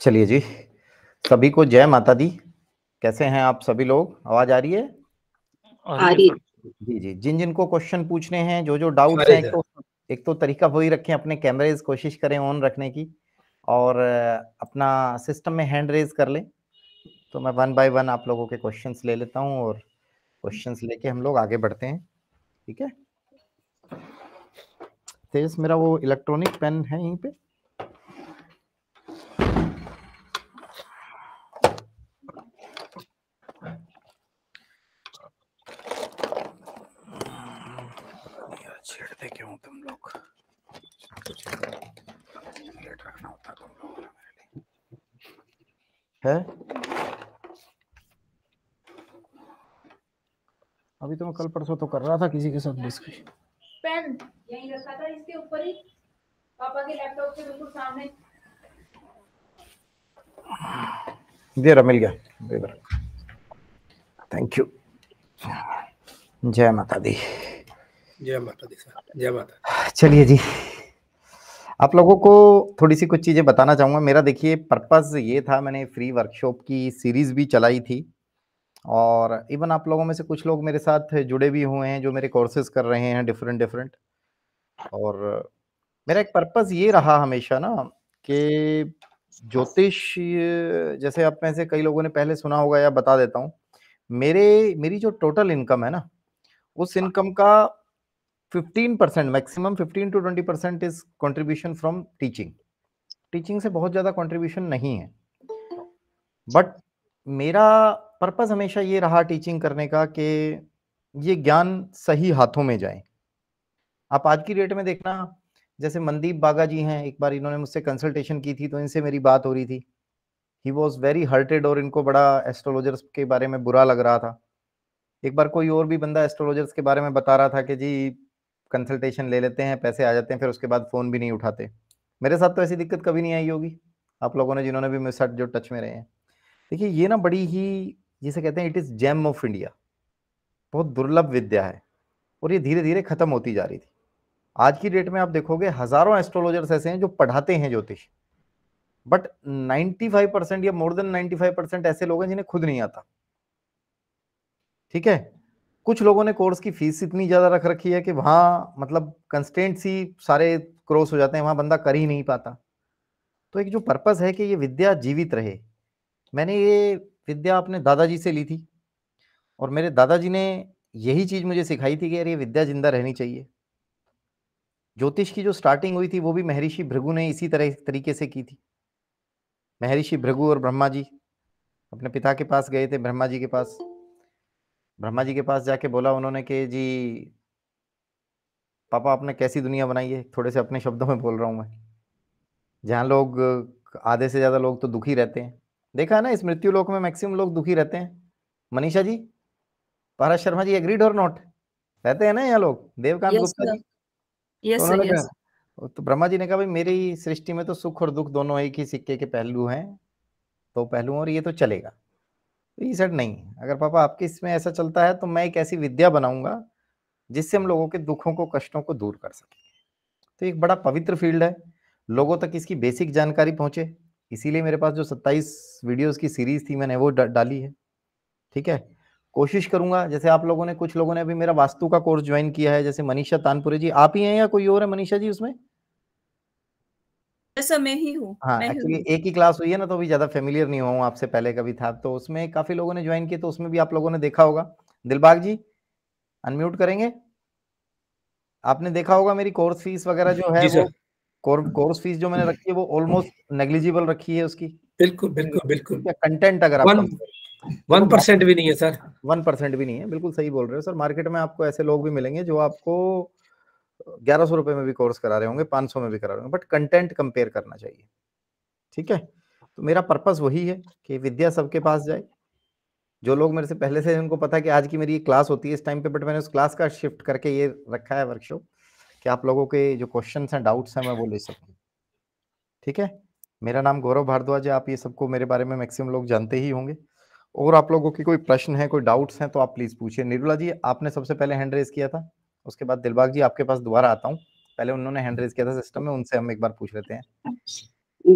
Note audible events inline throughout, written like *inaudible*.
चलिए जी सभी को जय माता दी कैसे हैं आप सभी लोग आवाज आ रही है आ रही जी जी जिन जिन को क्वेश्चन पूछने हैं जो जो डाउट हैं तो एक तो तरीका वही रखें अपने कैमरेज कोशिश करें ऑन रखने की और अपना सिस्टम में हैंड रेज कर लें तो मैं वन बाय वन आप लोगों के क्वेश्चंस ले लेता हूं और क्वेश्चंस लेके हम लोग आगे बढ़ते हैं ठीक है तेज मेरा वो इलेक्ट्रॉनिक पेन है यहीं पे मैं कल परसों तो कर रहा था किसी के साथ डिस्कस पेन यहीं रखा था इसके ऊपर ही पापा के लैपटॉप के बिल्कुल सामने दे रहा मिल गया दे रहा थैंक यू जय माता दी जय माता दी सर जय माता चलिए जी आप लोगों को थोड़ी सी कुछ चीज़ें बताना चाहूँगा मेरा देखिए पर्पस ये था मैंने फ्री वर्कशॉप की सीरीज़ भी चलाई थी और इवन आप लोगों में से कुछ लोग मेरे साथ जुड़े भी हुए हैं जो मेरे कोर्सेज कर रहे हैं डिफरेंट डिफरेंट और मेरा एक पर्पस ये रहा हमेशा ना कि ज्योतिष जैसे आप में से कई लोगों ने पहले सुना होगा या बता देता हूँ मेरे मेरी जो टोटल इनकम है ना उस इनकम हाँ। का 15 percent maximum 15 to 20 percent is contribution from teaching teaching से बहुत ज़्यादा कंट्रीब्यूशन नहीं है बट मेरा पर्पस हमेशा ये रहा टीचिंग करने का कि ये ज्ञान सही हाथों में जाए आप आज की डेट में देखना जैसे मनदीप बागा जी हैं एक बार इन्होंने मुझसे कंसल्टेशन की थी तो इनसे मेरी बात हो रही थी ही वॉज वेरी हर्टेड और इनको बड़ा एस्ट्रोलॉजर्स के बारे में बुरा लग रहा था एक बार कोई और भी बंदा एस्ट्रोलॉजर्स के बारे में बता रहा था कि जी कंसल्टेशन ले लेते हैं पैसे आ जाते हैं फिर उसके बाद फ़ोन भी नहीं उठाते मेरे साथ तो ऐसी दिक्कत कभी नहीं आई होगी आप लोगों ने जिन्होंने भी मेरे साथ जो टच में रहे हैं देखिए ये ना बड़ी ही जिसे कहते हैं it is gem of India बहुत दुर्लभ विद्या है और ये धीरे धीरे ख़त्म होती जा रही थी आज की डेट में आप देखोगे हज़ारों एस्ट्रोलॉजर्स ऐसे हैं जो पढ़ाते हैं ज्योतिष बट 95 परसेंट या मोर देन 95 परसेंट ऐसे लोग हैं जिन्हें खुद नहीं आता ठीक है कुछ लोगों ने कोर्स की फीस इतनी ज़्यादा रख रखी है कि वहां मतलब कंस्टेंट सी सारे क्रॉस हो जाते हैं वहां बंदा कर ही नहीं पाता तो एक जो पर्पज़ है कि ये विद्या जीवित रहे मैंने ये विद्या आपने दादाजी से ली थी और मेरे दादाजी ने यही चीज़ मुझे सिखाई थी कि यार ये विद्या जिंदा रहनी चाहिए ज्योतिष की जो स्टार्टिंग हुई थी वो भी महर्षि भृगु ने इसी तरह तरीके से की थी महर्षि भृगु और ब्रह्मा जी अपने पिता के पास गए थे ब्रह्मा जी के पास ब्रह्मा जी के पास जाके बोला उन्होंने कि जी पापा आपने कैसी दुनिया बनाई है थोड़े से अपने शब्दों में बोल रहा हूँ मैं जहाँ लोग आधे से ज़्यादा लोग तो दुखी रहते हैं देखा ना इस मृत्यु लोक में मैक्सिमम लोग दुखी रहते हैं मनीषा जी पारा शर्मा जी एग्रीड और नॉट रहते हैं ना यहाँ लोग देवकांत गुप्ता जी yes, तो, yes. तो ब्रह्मा जी ने कहा भाई मेरी सृष्टि में तो सुख और दुख दोनों एक ही सिक्के के पहलू हैं तो पहलू और ये तो चलेगा तो ये सर नहीं अगर पापा आपके इसमें ऐसा चलता है तो मैं एक ऐसी विद्या बनाऊंगा जिससे हम लोगों के दुखों को कष्टों को दूर कर सके तो एक बड़ा पवित्र फील्ड है लोगों तक इसकी बेसिक जानकारी पहुंचे इसीलिए मेरे पास जो 27 वीडियोस की सीरीज थी मैंने वो डाली है ठीक है कोशिश करूंगा जैसे आप लोगों ने कुछ लोगों ने अभी मेरा वास्तु का कोर्स ज्वाइन किया है जैसे मनीषा तानपुरे जी आप ही हैं या कोई और है मनीषा जी उसमें ऐसा मैं ही हूँ हाँ एक्चुअली एक ही क्लास हुई है ना तो अभी ज्यादा फेमिलियर नहीं हुआ हूँ आपसे पहले कभी था तो उसमें काफी लोगों ने ज्वाइन किया तो उसमें भी आप लोगों ने देखा होगा दिलबाग जी अनम्यूट करेंगे आपने देखा होगा मेरी कोर्स फीस वगैरह जो है वो कोर्स फीस जो मैंने रखी है वो ऑलमोस्ट नेग्लिजिबल रखी है उसकी बिल्कुल बिल्कुल बिल्कुल कंटेंट अगर वन परसेंट भी नहीं है सर वन परसेंट भी नहीं है बिल्कुल सही बोल रहे हो सर मार्केट में आपको ऐसे लोग भी मिलेंगे जो आपको ग्यारह सौ रुपए में भी कोर्स करा रहे होंगे पांच सौ में भी करा रहे होंगे बट कंटेंट कंपेयर करना चाहिए ठीक है तो मेरा पर्पस वही है कि विद्या सबके पास जाए जो लोग मेरे से पहले से उनको पता है कि आज की मेरी क्लास होती है इस टाइम पे बट मैंने उस क्लास का शिफ्ट करके ये रखा है वर्कशॉप कि आप लोगों के जो क्वेश्चन हैं डाउट्स हैं मैं वो ले सकूँ ठीक है मेरा नाम गौरव भारद्वाज है आप ये सबको मेरे बारे में मैक्सिमम लोग जानते ही होंगे और आप लोगों के कोई प्रश्न है कोई डाउट्स हैं तो आप प्लीज़ पूछिए निरुला जी आपने सबसे पहले हैंड रेज किया था उसके बाद दिलबाग जी आपके पास दोबारा आता हूँ पहले उन्होंने हैंड रेज किया था सिस्टम में उनसे हम एक बार पूछ लेते हैं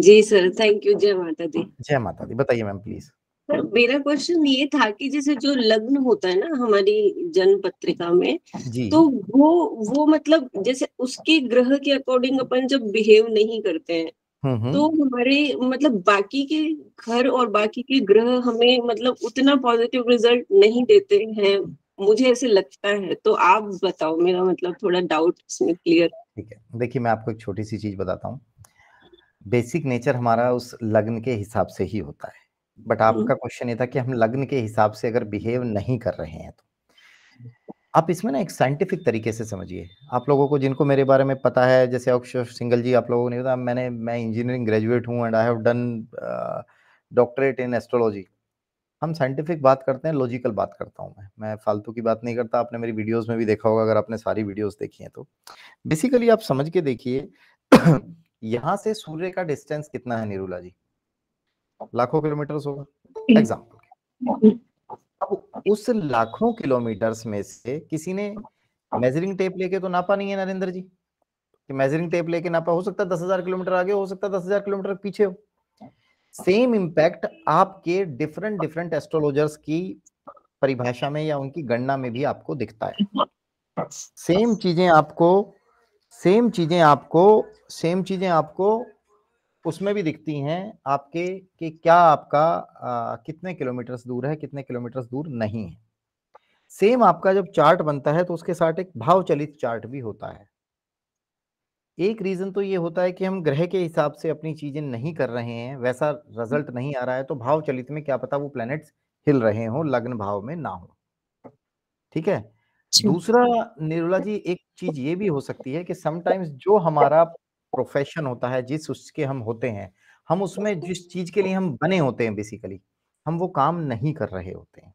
जी सर थैंक यू जय माता दी जय माता दी बताइए मैम प्लीज़ मेरा क्वेश्चन ये था कि जैसे जो लग्न होता है ना हमारी जन्म पत्रिका में तो वो वो मतलब जैसे उसके ग्रह के अकॉर्डिंग अपन जब बिहेव नहीं करते हैं हम्म, हम्म। तो हमारे मतलब बाकी के घर और बाकी के ग्रह हमें मतलब उतना पॉजिटिव रिजल्ट नहीं देते हैं मुझे ऐसे लगता है तो आप बताओ मेरा मतलब थोड़ा डाउट इसमें क्लियर ठीक है देखिए मैं आपको एक छोटी सी चीज बताता हूँ बेसिक नेचर हमारा उस लग्न के हिसाब से ही होता है बट आपका क्वेश्चन ये था कि हम लग्न के हिसाब से अगर बिहेव नहीं कर रहे हैं तो आप इसमें ना एक साइंटिफिक तरीके से समझिए आप लोगों को जिनको मेरे बारे में पता है जैसे अक्षर सिंगल जी आप लोगों ने बताया मैंने मैं इंजीनियरिंग ग्रेजुएट हूँ and I have done doctorate in astrology हम साइंटिफिक बात करते हैं लॉजिकल बात करता हूँ मैं मैं फालतू की बात नहीं करता आपने मेरी वीडियोस में भी देखा होगा अगर आपने सारी वीडियोस देखी हैं तो बेसिकली आप समझ के देखिए *clears throat* यहाँ से सूर्य का डिस्टेंस कितना है निरुला जी लाखों किलोमीटर होगा एग्जाम्पल हम्म। अब उस लाखों किलोमीटर में से किसी ने मेजरिंग टेप लेके तो नापा नहीं है नरेंद्र जी कि मेजरिंग टेप लेके नापा हो सकता है दस हजार किलोमीटर आगे हो सकता है दस हजार किलोमीटर पीछे हो सेम इम्पैक्ट आपके डिफरेंट डिफरेंट एस्ट्रोलॉजर्स की परिभाषा में या उनकी गणना में भी आपको दिखता है सेम चीजें आपको सेम चीजें आपको सेम चीजें आपको उसमें भी दिखती हैं आपके कि क्या आपका आ, कितने किलोमीटर्स दूर है कितने किलोमीटर्स दूर नहीं है सेम आपका जब चार्ट बनता है तो उसके साथ एक भाव चलित चार्ट भी होता है एक रीज़न तो ये होता है कि हम ग्रह के हिसाब से अपनी चीज़ें नहीं कर रहे हैं वैसा रिजल्ट नहीं आ रहा है तो भाव चलित में क्या पता वो प्लैनेट्स हिल रहे हों लग्न भाव में ना हो ठीक है दूसरा निर्मला जी एक चीज ये भी हो सकती है कि समटाइम्स जो हमारा प्रोफेशन होता है जिस उसके हम होते हैं हम उसमें जिस चीज के लिए हम बने होते हैं बेसिकली हम वो काम नहीं कर रहे होते हैं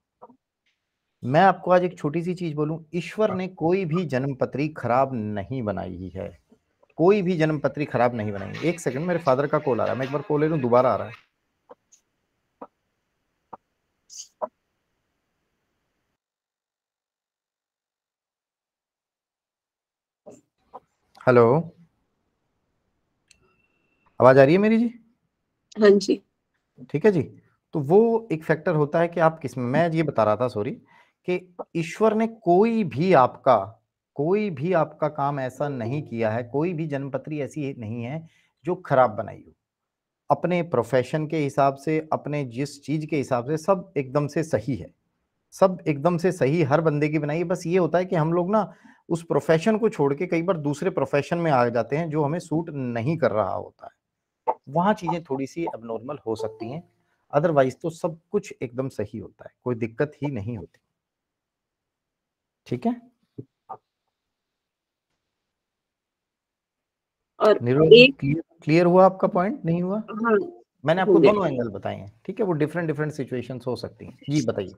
मैं आपको आज एक छोटी सी चीज बोलूं ईश्वर हाँ। ने कोई भी जन्मपत्री खराब नहीं बनाई है कोई भी जन्मपत्री खराब नहीं बनाई एक सेकंड मेरे फादर का कॉल आ रहा है मैं एक बार कॉल ले लू दोबारा आ रहा है हेलो आवाज आ रही है मेरी जी हाँ जी ठीक है जी तो वो एक फैक्टर होता है कि आप किस मैं ये बता रहा था सॉरी कि ईश्वर ने कोई भी आपका कोई भी आपका काम ऐसा नहीं किया है कोई भी जन्मपत्री ऐसी नहीं है जो खराब बनाई हो अपने प्रोफेशन के हिसाब से अपने जिस चीज के हिसाब से सब एकदम से सही है सब एकदम से सही हर बंदे की बनाई है बस ये होता है कि हम लोग ना उस प्रोफेशन को छोड़ के कई बार दूसरे प्रोफेशन में आ जाते हैं जो हमें सूट नहीं कर रहा होता है वहाँ चीज़ें थोड़ी सी अब नॉर्मल हो सकती हैं अदरवाइज तो सब कुछ एकदम सही होता है कोई दिक्कत ही नहीं होती ठीक है और क्लियर, क्लियर हुआ आपका पॉइंट नहीं हुआ हाँ, मैंने आपको दोनों एंगल बताए हैं ठीक है वो डिफरेंट डिफरेंट सिचुएशंस हो सकती हैं जी बताइए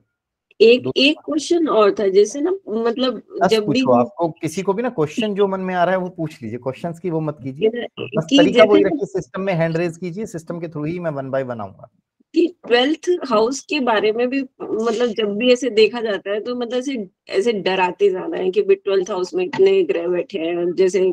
एक एक क्वेश्चन और था जैसे ना मतलब जब भी आपको किसी को भी ना क्वेश्चन जो मन में आ रहा है वो पूछ लीजिए क्वेश्चंस की वो मत कीजिए बस तरीका वही रखिए सिस्टम में हैंड रेज कीजिए सिस्टम के थ्रू ही मैं वन बाय वन आऊंगा कि ट्वेल्थ हाउस के बारे में भी मतलब जब भी ऐसे देखा जाता है तो मतलब ऐसे ऐसे डराते ज्यादा है की ट्वेल्थ हाउस में इतने ग्रह बैठे हैं जैसे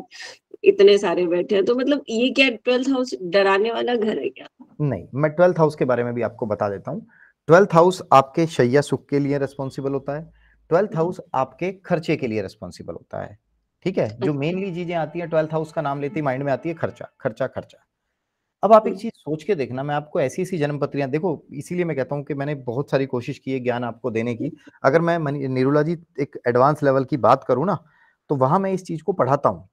इतने सारे बैठे हैं तो मतलब ये क्या ट्वेल्थ हाउस डराने वाला घर है क्या नहीं मैं ट्वेल्थ हाउस के बारे में भी आपको बता देता हूँ ट्वेल्थ हाउस आपके शैया सुख के लिए रेस्पॉन्सिबल होता है ट्वेल्थ हम्म। हाउस आपके खर्चे के लिए रेस्पॉन्सिबल होता है ठीक है जो मेनली चीजें आती है ट्वेल्थ हाउस का नाम लेती है माइंड में आती है खर्चा खर्चा खर्चा अब आप एक हम्म। चीज सोच के देखना मैं आपको ऐसी ऐसी जन्म पत्रियां देखो इसीलिए मैं कहता हूँ कि मैंने बहुत सारी कोशिश की है ज्ञान आपको देने की अगर मैं निरुला जी एक एडवांस लेवल की बात करूँ ना तो वहां मैं इस चीज को पढ़ाता हूँ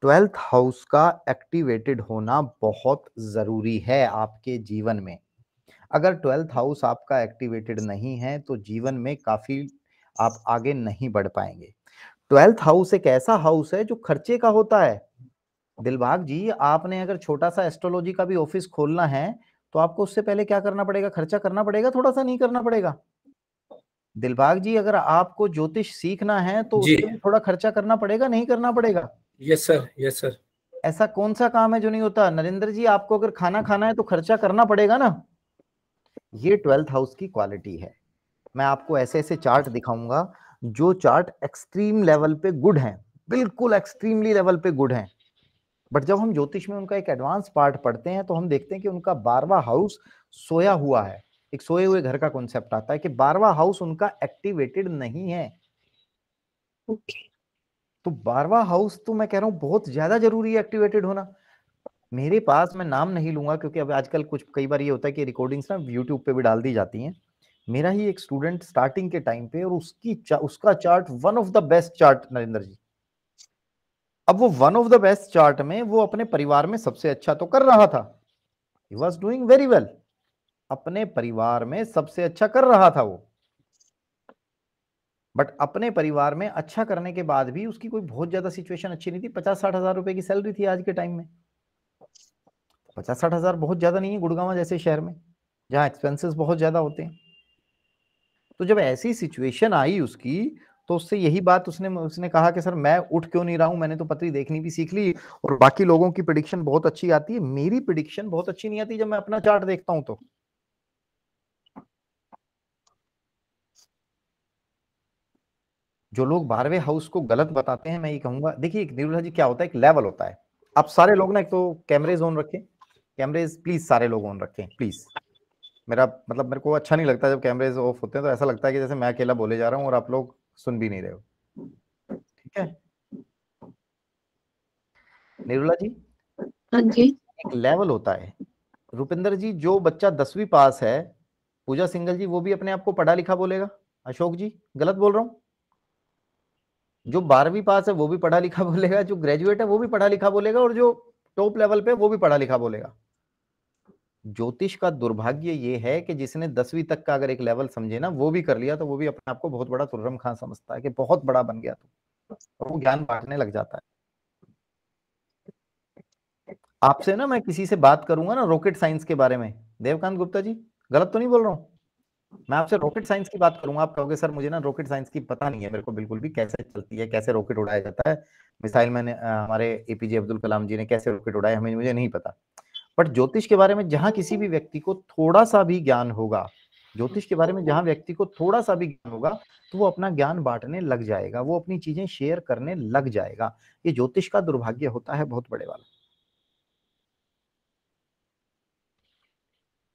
ट्वेल्थ हाउस का एक्टिवेटेड होना बहुत जरूरी है आपके जीवन में अगर ट्वेल्थ हाउस आपका एक्टिवेटेड नहीं है तो जीवन में काफी आप आगे नहीं बढ़ पाएंगे ट्वेल्थ हाउस एक ऐसा हाउस है जो खर्चे का होता है दिलबाग जी आपने अगर छोटा सा एस्ट्रोलॉजी का भी ऑफिस खोलना है तो आपको उससे पहले क्या करना पड़ेगा खर्चा करना पड़ेगा थोड़ा सा नहीं करना पड़ेगा दिलबाग जी अगर आपको ज्योतिष सीखना है तो उसके लिए थोड़ा खर्चा करना पड़ेगा नहीं करना पड़ेगा यस सर यस सर ऐसा कौन सा काम है जो नहीं होता नरेंद्र जी आपको अगर खाना खाना है तो खर्चा करना पड़ेगा ना ये ट्वेल्थ हाउस की क्वालिटी है मैं आपको ऐसे ऐसे चार्ट दिखाऊंगा जो चार्ट एक्सट्रीम लेवल पे गुड हैं बिल्कुल एक्सट्रीमली लेवल पे गुड हैं बट जब हम ज्योतिष में उनका एक एडवांस पार्ट पढ़ते हैं तो हम देखते हैं कि उनका बारवा हाउस सोया हुआ है एक सोए हुए घर का कॉन्सेप्ट आता है कि बारवा हाउस उनका एक्टिवेटेड नहीं है okay. तो बारवा हाउस तो मैं कह रहा हूं बहुत ज्यादा जरूरी है एक्टिवेटेड होना मेरे पास मैं नाम नहीं लूंगा क्योंकि अब आजकल कुछ कई बार ये होता है कि रिकॉर्डिंग्स ना यूट्यूब पे भी डाल दी जाती हैं मेरा ही एक स्टूडेंट स्टार्टिंग के टाइम पे और उसकी चा, उसका chart one of the best chart Narendra ji अब वो one of the best chart में वो अपने परिवार में सबसे अच्छा तो कर रहा था he was doing very well अपने परिवार में सबसे अच्छा कर रहा था वो बट अपने परिवार में अच्छा करने के बाद भी उसकी कोई बहुत ज्यादा सिचुएशन अच्छी नहीं थी पचास साठ हजार रुपए की सैलरी थी आज के टाइम में पचास साठ हज़ार बहुत ज़्यादा नहीं है गुड़गावा जैसे शहर में जहाँ एक्सपेंसेस बहुत ज़्यादा होते हैं तो जब ऐसी सिचुएशन आई उसकी तो उससे यही बात उसने उसने कहा कि सर मैं उठ क्यों नहीं रहा हूं मैंने तो पत्री देखनी भी सीख ली और बाकी लोगों की प्रिडिक्शन बहुत अच्छी आती है मेरी प्रिडिक्शन बहुत अच्छी नहीं आती जब मैं अपना चार्ट देखता हूं तो जो लोग बारहवें हाउस को गलत बताते हैं मैं ये कहूंगा देखिए जी क्या होता है एक लेवल होता है आप सारे लोग ना एक तो कैमरे जोन रखें कैमरेज प्लीज सारे लोग ऑन रखें प्लीज मेरा मतलब मेरे को अच्छा नहीं लगता जब कैमरेज ऑफ होते हैं तो ऐसा लगता है कि जैसे मैं अकेला बोले जा रहा हूँ और आप लोग सुन भी नहीं रहे हो ठीक है निरुला जी हाँ जी एक लेवल होता है रुपिंदर जी जो बच्चा दसवीं पास है पूजा सिंगल जी वो भी अपने आप को पढ़ा लिखा बोलेगा अशोक जी गलत बोल रहा हूँ जो बारहवीं पास है वो भी पढ़ा लिखा बोलेगा जो ग्रेजुएट है वो भी पढ़ा लिखा बोलेगा और जो टॉप लेवल पे वो भी पढ़ा लिखा बोलेगा ज्योतिष का दुर्भाग्य ये है कि जिसने दसवीं तक का अगर एक लेवल समझे ना वो भी कर लिया तो वो भी अपने आप को बहुत बड़ा तुर्रम खान समझता है कि बहुत बड़ा बन गया तो वो ज्ञान बांटने लग जाता है आपसे ना मैं किसी से बात करूंगा ना रॉकेट साइंस के बारे में देवकांत गुप्ता जी गलत तो नहीं बोल रहा हूँ मैं आपसे रॉकेट साइंस की बात करूंगा आप कहोगे सर मुझे ना रॉकेट साइंस की पता नहीं है मेरे को बिल्कुल भी कैसे चलती है कैसे रॉकेट उड़ाया जाता है मिसाइल मैंने हमारे एपीजे अब्दुल कलाम जी ने कैसे रॉकेट उड़ाया हमें मुझे नहीं पता बट ज्योतिष के बारे में जहां किसी भी व्यक्ति को थोड़ा सा भी ज्ञान होगा ज्योतिष के बारे में जहां व्यक्ति को थोड़ा सा भी ज्ञान होगा तो वो अपना ज्ञान बांटने लग जाएगा वो अपनी चीजें शेयर करने लग जाएगा ये ज्योतिष का दुर्भाग्य होता है बहुत बड़े वाला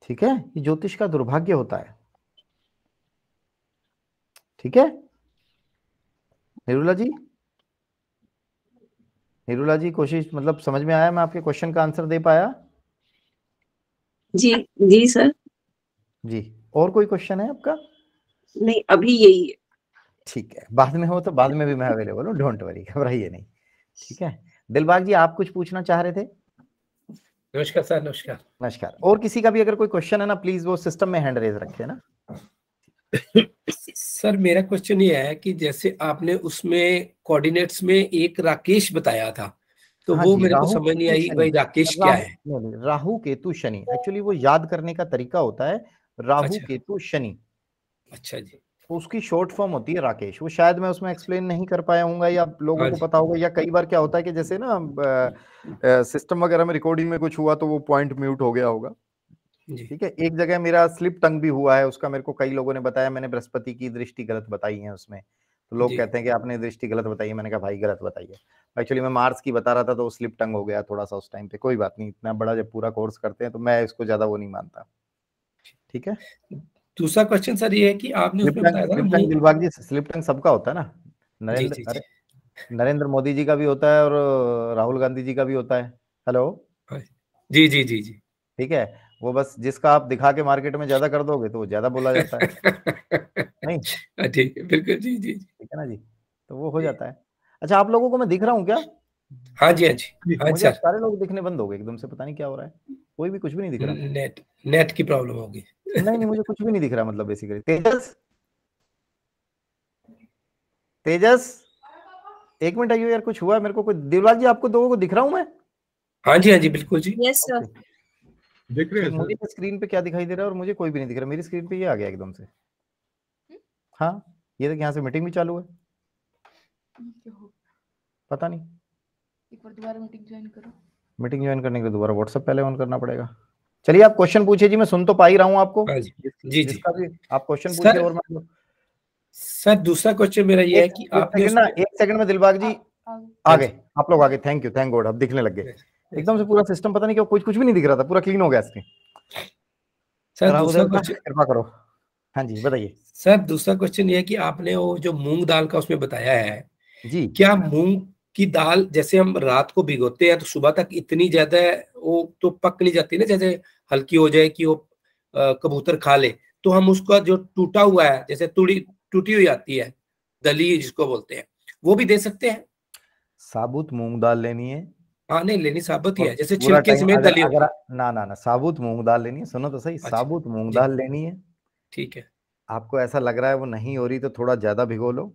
ठीक है ये ज्योतिष का दुर्भाग्य होता है ठीक है निरुला जी निरुला जी कोशिश मतलब समझ में आया मैं आपके क्वेश्चन का आंसर दे पाया जी जी सर जी और कोई क्वेश्चन है आपका नहीं अभी यही है ठीक है बाद में हो तो बाद में भी मैं अवेलेबल हूँ डोंट वरी घबराइए नहीं ठीक है दिलबाग जी आप कुछ पूछना चाह रहे थे नमस्कार सर नमस्कार नमस्कार और किसी का भी अगर कोई क्वेश्चन है ना प्लीज वो सिस्टम में हैंड रेज रखे ना सर मेरा क्वेश्चन ये है कि जैसे आपने उसमें कोऑर्डिनेट्स में एक राकेश बताया था तो हाँ वो मेरे को समझ नहीं आई भाई राकेश क्या है राहु केतु शनि एक्चुअली वो याद करने का तरीका होता है राहु अच्छा। केतु शनि अच्छा जी तो उसकी शॉर्ट फॉर्म होती है राकेश वो शायद मैं उसमें एक्सप्लेन नहीं कर पाया हूँ या लोगों हाँ को पता होगा या कई बार क्या होता है कि जैसे ना सिस्टम वगैरह में रिकॉर्डिंग में कुछ हुआ तो वो पॉइंट म्यूट हो गया होगा ठीक है एक जगह मेरा स्लिप टंग भी हुआ है उसका मेरे को कई लोगों ने बताया मैंने बृहस्पति की दृष्टि गलत बताई है उसमें तो लोग कहते हैं कि आपने दृष्टि गलत बताई मैंने कहा भाई गलत बताइए एक्चुअली मैं मार्स की बता रहा था तो वो स्लिप टंग हो गया थोड़ा सा उस टाइम पे कोई बात नहीं इतना बड़ा जब पूरा कोर्स करते हैं तो मैं इसको ज्यादा वो नहीं मानता ठीक है दूसरा क्वेश्चन सर ये है कि आपने दिलबाग जी स्लिप टंग सबका होता है ना नरेंद्र नरेंद्र मोदी जी का भी होता है और राहुल गांधी जी का भी होता है हेलो हाँ। जी जी जी जी ठीक है वो बस जिसका आप दिखा के मार्केट में ज्यादा कर दोगे तो वो ज्यादा बोला जाता है *laughs* नहीं हाँ, ठीक है बिल्कुल जी जी ठीक है ना जी तो वो हो जाता है अच्छा आप लोगों को मैं दिख रहा हूँ क्या हाँ जी हाँ जी हाँ सर सारे लोग दिखने बंद हो गए एकदम से पता नहीं क्या हो रहा है कोई भी कुछ भी नहीं दिख रहा नेट नेट की प्रॉब्लम होगी नहीं नहीं मुझे कुछ भी नहीं दिख रहा मतलब बेसिकली तेजस तेजस एक मिनट आइए यार कुछ हुआ मेरे को कोई देवराज जी आपको दो को दिख रहा हूँ मैं हाँ जी हाँ जी बिल्कुल जी यस सर देख रहे तो हैं मुझे स्क्रीन पे क्या दिखाई दे रहा है और मुझे कोई भी नहीं दिख रहा मेरी स्क्रीन पे ये आ गया एकदम से हाँ ये तो यहाँ से मीटिंग भी चालू है पता नहीं एक बार दोबारा मीटिंग ज्वाइन करो मीटिंग ज्वाइन करने के लिए दोबारा व्हाट्सएप पहले ऑन करना पड़ेगा चलिए आप क्वेश्चन पूछिए जी मैं सुन तो पा ही रहा हूँ आपको जी जी, जी। आप क्वेश्चन पूछिए और मैं सर दूसरा क्वेश्चन मेरा ये है कि आप ना एक सेकंड में दिलबाग जी आ गए आप लोग आ गए थैंक यू थैंक गॉड अब दिखने लग गए एकदम से पूरा सिस्टम पता नहीं क्यों कुछ कुछ भी नहीं दिख रहा था पूरा क्लीन हो गया स्क्रीन सर दूसरा क्वेश्चन कृपा करो हाँ जी बताइए सर दूसरा क्वेश्चन ये कि आपने वो जो मूंग दाल का उसमें बताया है जी क्या मूंग की दाल जैसे हम रात को भिगोते हैं तो सुबह तक इतनी ज्यादा वो तो पक नहीं जाती ना जैसे हल्की हो जाए कि वो कबूतर खा ले तो हम उसका जो टूटा हुआ है जैसे टूटी टूटी हुई आती है दली जिसको बोलते हैं वो भी दे सकते हैं साबुत मूंग दाल लेनी है हाँ नहीं लेनी साबुत ही है जैसे छिलके समेत दलिया अगर ना ना ना साबुत मूंग दाल लेनी है सुनो तो सही अच्छा, साबुत मूंग दाल लेनी है ठीक है आपको ऐसा लग रहा है वो नहीं हो रही तो थोड़ा ज्यादा भिगो लो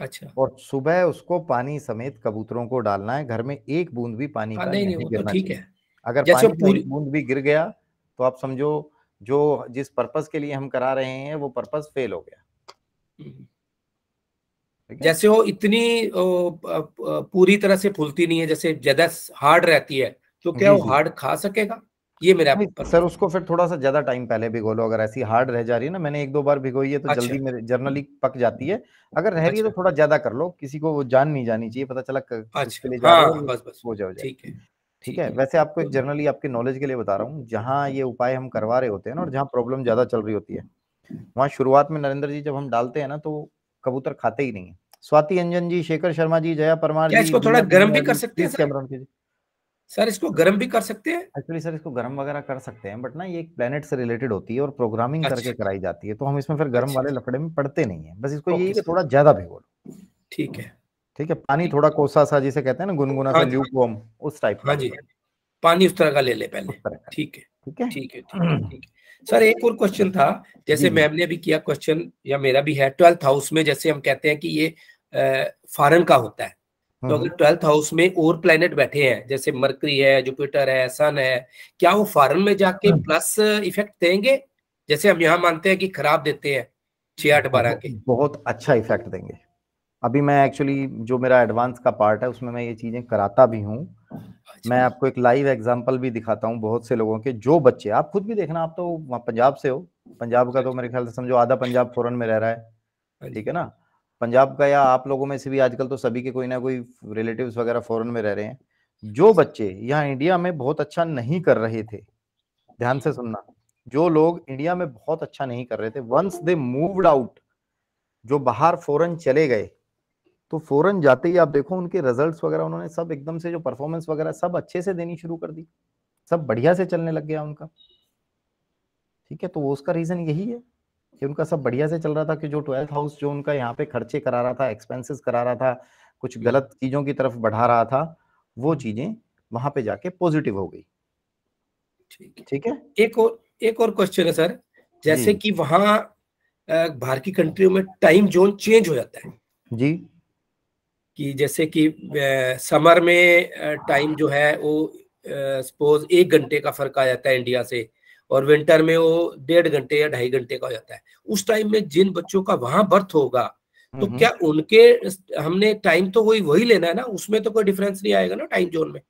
अच्छा और सुबह उसको पानी समेत कबूतरों को डालना है घर में एक बूंद भी पानी हाँ, का नहीं, तो गिरना ठीक है अगर पानी पूरी बूंद भी गिर गया तो आप समझो जो जिस पर्पस के लिए हम करा रहे हैं वो पर्पस फेल हो गया हम्म। जैसे वो इतनी पूरी तरह से फूलती नहीं है जैसे ज्यादा हार्ड रहती है तो क्या वो हार्ड खा सकेगा ये मेरा सर उसको फिर थोड़ा सा ज्यादा टाइम पहले भिगो लो अगर ऐसी हार्ड रह जा रही है ना मैंने एक दो बार भिगोई है तो अच्छा। जल्दी मेरे जर्नली पक जाती है अगर रह रही है तो अच्छा। थोड़ा ज्यादा कर लो किसी को वो जान नहीं जानी चाहिए पता चला अच्छा। हाँ, ठीक है ठीक है वैसे आपको एक तो जर्नली आपके नॉलेज के लिए बता रहा हूँ जहाँ ये उपाय हम करवा रहे होते हैं ना और जहाँ प्रॉब्लम ज्यादा चल रही होती है वहाँ शुरुआत में नरेंद्र जी जब हम डालते हैं ना तो कबूतर खाते ही नहीं है स्वाति अंजन जी शेखर शर्मा जी जया परमार जी इसको थोड़ा गर्म भी कर सकते हैं कैमरा सर इसको गर्म भी कर सकते हैं एक्चुअली सर इसको गर्म वगैरह कर सकते हैं बट ना ये प्लेनेट से रिलेटेड होती है और प्रोग्रामिंग अच्छा। करके कराई जाती है तो हम इसमें फिर गर्म अच्छा, वाले अच्छा। लफड़े में पड़ते नहीं है बस इसको यही थोड़ा ज्यादा भिगो लो ठीक है ठीक है पानी थोड़ा कोसा सा जिसे कहते हैं ना गुनगुना सा हाँ हाँ ल्यूक वॉम उस टाइप का हाँ पानी उस तरह का ले ले पहले ठीक है ठीक है ठीक है सर एक और क्वेश्चन था जैसे मैम ने अभी किया क्वेश्चन या मेरा भी है ट्वेल्थ हाउस में जैसे हम कहते हैं कि ये फॉरन का होता है तो हम्म। अगर ट्वेल्थ हाउस में और प्लेनेट बैठे हैं जैसे मरकरी है जुपिटर है सन है क्या वो फॉरन में जाके प्लस हाँ। इफेक्ट देंगे जैसे हम यहाँ मानते हैं कि खराब देते हैं छह आठ बारह के बहुत अच्छा इफेक्ट देंगे अभी मैं एक्चुअली जो मेरा एडवांस का पार्ट है उसमें मैं ये चीजें कराता भी हूँ मैं आपको एक लाइव एग्जांपल भी दिखाता हूँ बहुत से लोगों के जो बच्चे आप खुद भी देखना आप तो वहाँ पंजाब से हो पंजाब का तो मेरे ख्याल से समझो आधा पंजाब फॉरन में रह रहा है हाँ ठीक है ना पंजाब का या आप लोगों में से भी आजकल तो सभी के कोई ना कोई रिलेटिव वगैरह फॉरन में रह रहे हैं जो बच्चे यहाँ इंडिया में बहुत अच्छा नहीं कर रहे थे ध्यान से सुनना जो लोग इंडिया में बहुत अच्छा नहीं कर रहे थे वंस दे मूव्ड आउट जो बाहर फॉरन चले गए तो फौरन जाते ही आप देखो उनके रिजल्ट्स वगैरह उन्होंने सब एकदम से जो परफॉर्मेंस वगैरह सब अच्छे से देनी शुरू कर दी सब बढ़िया से चलने लग गया उनका ठीक है तो वो उसका रीजन यही है कि उनका सब बढ़िया से चल रहा था कि जो ट्वेल्थ हाउस जो उनका यहाँ पे खर्चे करा रहा था एक्सपेंसेस करा रहा था कुछ गलत चीजों की तरफ बढ़ा रहा था वो चीजें वहां पे जाके पॉजिटिव हो गई ठीक है एक और एक और क्वेश्चन है सर जैसे कि वहां बाहर की कंट्रियों में टाइम जोन चेंज हो जाता है जी कि जैसे कि समर में टाइम जो है वो सपोज एक घंटे का फर्क आ जाता है इंडिया से और विंटर में वो डेढ़ घंटे या ढाई घंटे का हो जाता है उस टाइम में जिन बच्चों का वहां बर्थ होगा तो हम्म, हम्म। क्या उनके हमने टाइम तो वही वही लेना है ना उसमें तो कोई डिफरेंस नहीं आएगा ना टाइम जोन में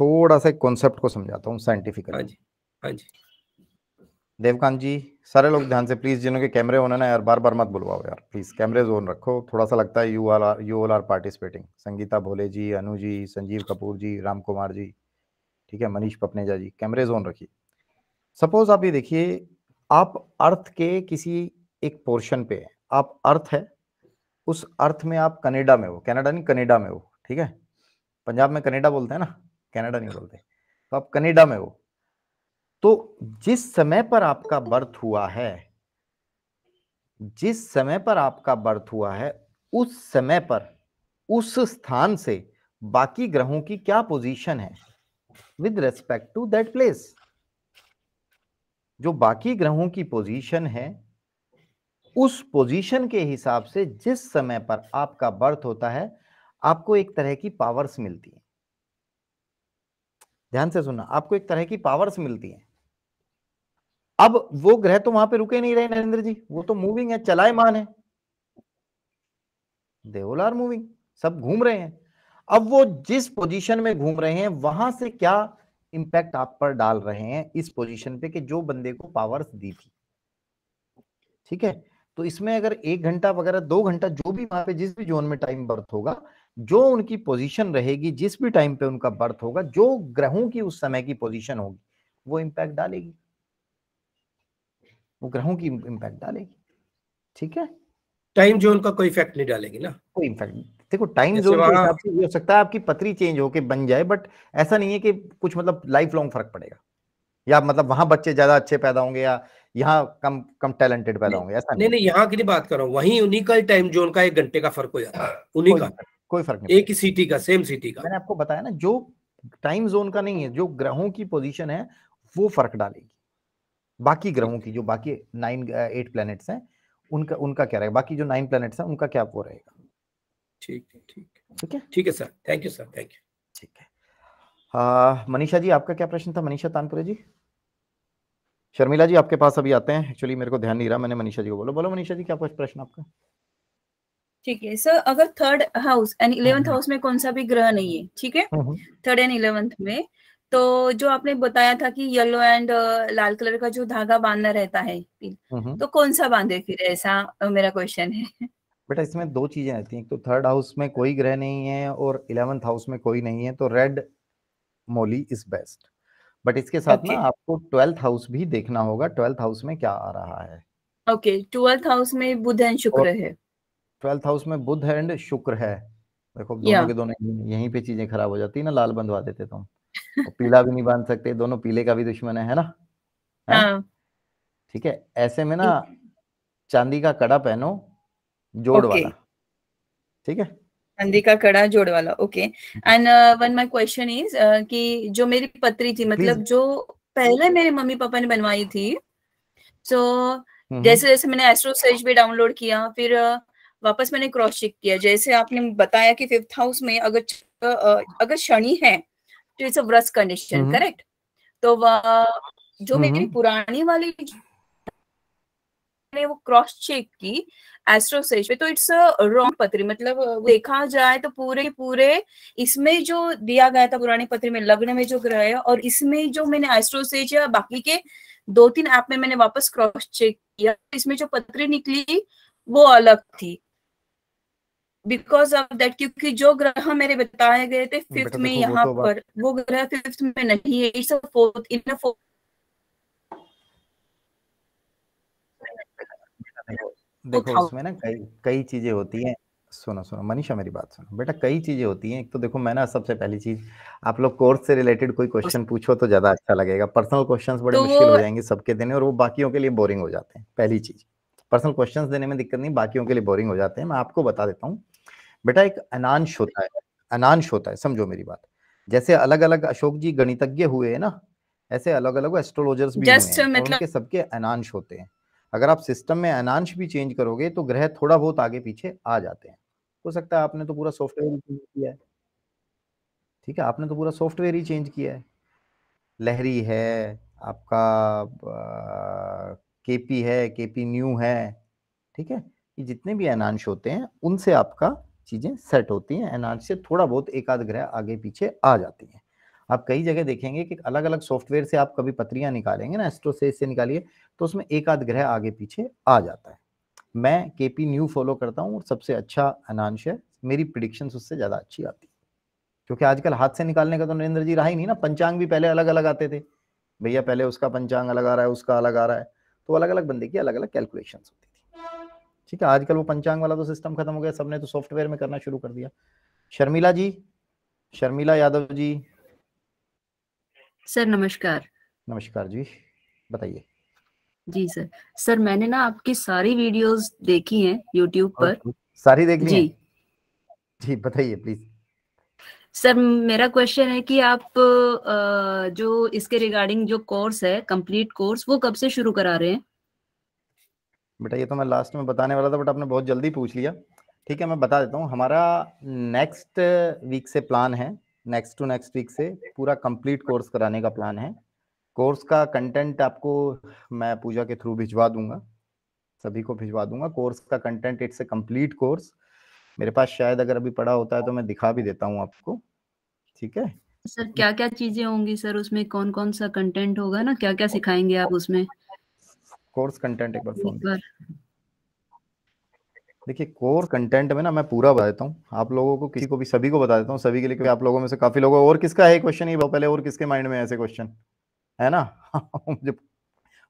थोड़ा सा कॉन्सेप्ट को समझाता हूँ साइंटिफिकली हाँ जी हाँ जी देवकांत जी सारे लोग ध्यान से प्लीज जिन्होंने कैमरे होने ना यार बार बार मत बुलवाओ यार प्लीज कैमरे जोन रखो थोड़ा सा लगता है you are are you all are participating Sangeeta Bhole ji Anu ji Sanjeev Kapoor ji Ram Kumar ji ठीक है मनीष पपनेजा जी कैमरे जोन रखिए सपोज आप ये देखिए आप अर्थ के किसी एक पोर्शन पे आप अर्थ है उस अर्थ में आप कनेडा में हो कनाडा नहीं कनेडा में हो ठीक है पंजाब में कनेडा बोलते हैं ना कनाडा नहीं बोलते तो आप कनेडा में हो तो जिस समय पर आपका बर्थ हुआ है जिस समय पर आपका बर्थ हुआ है उस समय पर उस स्थान से बाकी ग्रहों की क्या पोजीशन है with respect to that place जो बाकी ग्रहों की पोजीशन है उस पोजीशन के हिसाब से जिस समय पर आपका बर्थ होता है आपको एक तरह की पावर्स मिलती है ध्यान से सुनना आपको एक तरह की पावर्स मिलती है अब वो ग्रह तो वहां पे रुके नहीं रहे नरेंद्र जी वो तो मूविंग है चलायमान है देओल आर मूविंग सब घूम रहे हैं अब वो जिस पोजीशन में घूम रहे हैं वहां से क्या इंपैक्ट आप पर डाल रहे हैं इस पोजीशन पे कि जो बंदे को पावर्स दी थी ठीक है तो इसमें अगर एक घंटा वगैरह दो घंटा जो भी वहां पे जिस भी जोन में टाइम बर्थ होगा जो उनकी पोजीशन रहेगी जिस भी टाइम पे उनका बर्थ होगा जो ग्रहों की उस समय की पोजीशन होगी वो इंपैक्ट डालेगी वो ग्रहों की इम्पैक्ट डालेगी ठीक है टाइम जोन का कोई इफेक्ट नहीं डालेगी ना कोई इम्पैक्ट देखो टाइम जोन के हिसाब से हो सकता है आपकी पतरी चेंज होके बन जाए बट ऐसा नहीं है कि कुछ मतलब लाइफ लॉन्ग फर्क पड़ेगा या मतलब वहां बच्चे ज्यादा अच्छे पैदा होंगे या यहाँ कम कम टैलेंटेड पैदा होंगे ऐसा नहीं नहीं यहाँ की नहीं बात कर रहा हूँ वही उन्हीं का टाइम जोन का एक घंटे का फर्क हो जाता है उन्हीं का कोई फर्क नहीं एक ही सिटी का सेम सिटी का मैंने आपको बताया ना जो टाइम जोन का नहीं है जो ग्रहों की पोजीशन है वो फर्क डालेगी बाकी ग्रहों की जो बाकी नाइन एट प्लैनेट्स हैं उनका उनका क्या रहेगा बाकी जो नाइन प्लैनेट्स हैं उनका क्या वो रहेगा ठीक है ठीक ठीक है ठीक है sir thank you sir thank you ठीक है मनीषा जी आपका क्या प्रश्न था मनीषा तानपुरे जी शर्मिला जी आपके पास अभी आते हैं एक्चुअली मेरे को ध्यान नहीं रहा मैंने मनीषा जी को बोलो बोलो मनीषा जी क्या प्रश्न आपका ठीक है सर अगर third house and eleventh house में कौन सा भी ग्रह नहीं है ठीक है थर्ड एंड इलेवंथ में तो जो आपने बताया था कि येलो एंड uh, लाल कलर का जो धागा बांधना रहता है हम्म, हम्म। तो कौन सा बांधे फिर ऐसा मेरा क्वेश्चन है बेटा इसमें दो चीजें आती हैं एक तो थर्ड हाउस में कोई ग्रह नहीं है और इलेवेंथ हाउस में कोई नहीं है तो रेड मोली इज बेस्ट बट इसके साथ okay. ना आपको ट्वेल्थ हाउस भी देखना होगा ट्वेल्थ हाउस में क्या आ रहा है ओके ट्वेल्थ हाउस में बुध एंड शुक्र है ट्वेल्थ हाउस में बुध एंड शुक्र है देखो दोनों के दोनों यहीं पे चीजें खराब हो जाती है ना लाल बंधवा देते तुम तो। पीला भी नहीं बांध सकते दोनों पीले का भी दुश्मन है है ना हाँ। ठीक है ऐसे में ना चांदी का कड़ा पहनो जोड़ वाला ठीक है चांदी का कड़ा जोड़ वाला okay and one my question is कि जो मेरी पत्री थी मतलब जो पहले मेरे मम्मी पापा ने बनवाई थी सो so, हम्म, हम्म। जैसे जैसे मैंने एस्ट्रो सर्च भी डाउनलोड किया फिर uh, वापस मैंने क्रॉस चेक किया जैसे आपने बताया कि फिफ्थ हाउस में अगर uh, अगर शनि है it's a worse condition correct तो वह जो मेरी mm-hmm. पुरानी वाली ने वो क्रॉस चेक की सेज पे तो इट्स रॉन्ग पत्री मतलब देखा जाए तो पूरे पूरे इसमें जो दिया गया था पुरानी पत्री में लग्न में जो ग्रह है और इसमें जो मैंने एस्ट्रोसेज या बाकी के दो तीन ऐप में मैंने वापस क्रॉस चेक किया इसमें जो पत्री निकली वो अलग थी बिकॉज ऑफ दैट क्योंकि जो ग्रह मेरे बताए गए थे फिफ्थ में यहाँ तो पर वो ग्रह फिफ्थ में नहीं है इट्स फोर्थ इन फोर्थ देखो उसमें ना कई कई चीजें होती हैं सुनो सुनो मनीषा मेरी बात सुनो बेटा कई चीजें होती हैं एक तो देखो मैं ना सबसे पहली चीज आप लोग कोर्स से रिलेटेड कोई क्वेश्चन पूछो तो ज्यादा अच्छा लगेगा पर्सनल क्वेश्चंस बड़े तो मुश्किल हो जाएंगे सबके देने और वो बाकियों के लिए बोरिंग हो जाते हैं पहली चीज पर्सनल क्वेश्चंस देने में दिक्कत नहीं बाकियों के लिए बोरिंग हो जाते हैं मैं आपको बता देता हूँ बेटा एक अनांश होता है अनांश होता है समझो मेरी बात जैसे अलग अलग अशोक जी गणितज्ञ हुए है ना ऐसे अलग अलग एस्ट्रोलॉजर्स भी हुए हैं मतलब... उनके सबके अनांश होते हैं अगर आप सिस्टम में अनांश भी चेंज करोगे तो ग्रह थोड़ा बहुत आगे पीछे आ जाते हैं हो सकता है आपने तो पूरा सॉफ्टवेयर ही चेंज किया है ठीक है आपने तो पूरा सॉफ्टवेयर ही चेंज किया है लहरी है आपका केपी है केपी न्यू है ठीक है ये जितने भी अनांश होते हैं उनसे आपका चीज़ें सेट होती हैं एनआर से थोड़ा बहुत एक आध ग्रह आगे पीछे आ जाती हैं आप कई जगह देखेंगे कि अलग अलग सॉफ्टवेयर से आप कभी पत्रियां निकालेंगे ना एस्ट्रो से इससे निकालिए तो उसमें एक आध ग्रह आगे पीछे आ जाता है मैं के पी न्यू फॉलो करता हूँ और सबसे अच्छा अनांश है मेरी प्रिडिक्शन उससे ज़्यादा अच्छी आती है क्योंकि आजकल हाथ से निकालने का तो नरेंद्र जी रहा ही नहीं ना पंचांग भी पहले अलग अलग आते थे भैया पहले उसका पंचांग अलग आ रहा है उसका अलग आ रहा है तो अलग अलग बंदे की अलग अलग कैलकुलेशन होती है ठीक है आजकल वो पंचांग वाला तो सिस्टम खत्म हो गया सबने तो सॉफ्टवेयर में करना शुरू कर दिया शर्मिला जी शर्मिला यादव जी सर नमस्कार नमस्कार जी बताइए जी सर सर मैंने ना आपकी सारी वीडियोस देखी हैं यूट्यूब पर सारी देख ली जी है? जी बताइए प्लीज सर मेरा क्वेश्चन है कि आप जो इसके रिगार्डिंग जो कोर्स है कंप्लीट कोर्स वो कब से शुरू करा रहे हैं बेटा ये तो मैं लास्ट में बताने वाला था बट आपने बहुत जल्दी पूछ लिया ठीक है मैं बता देता हूँ हमारा नेक्स्ट वीक से प्लान है नेक्स्ट टू नेक्स्ट वीक से पूरा कंप्लीट कोर्स कराने का प्लान है कोर्स का कंटेंट आपको मैं पूजा के थ्रू भिजवा दूंगा सभी को भिजवा दूंगा कोर्स का content it's a complete course मेरे पास शायद अगर अभी पढ़ा होता है तो मैं दिखा भी देता हूँ आपको ठीक है सर क्या क्या चीजें होंगी सर उसमें कौन कौन सा कंटेंट होगा ना क्या क्या सिखाएंगे आप उसमें कोर्स कंटेंट एक बार फोन देखिए कोर कंटेंट में ना मैं पूरा बता देता हूँ आप लोगों को किसी को भी सभी को बता देता हूँ सभी के लिए आप लोगों में से काफी लोगों और किसका है क्वेश्चन ये पहले और किसके माइंड में ऐसे क्वेश्चन है ना *laughs* मुझे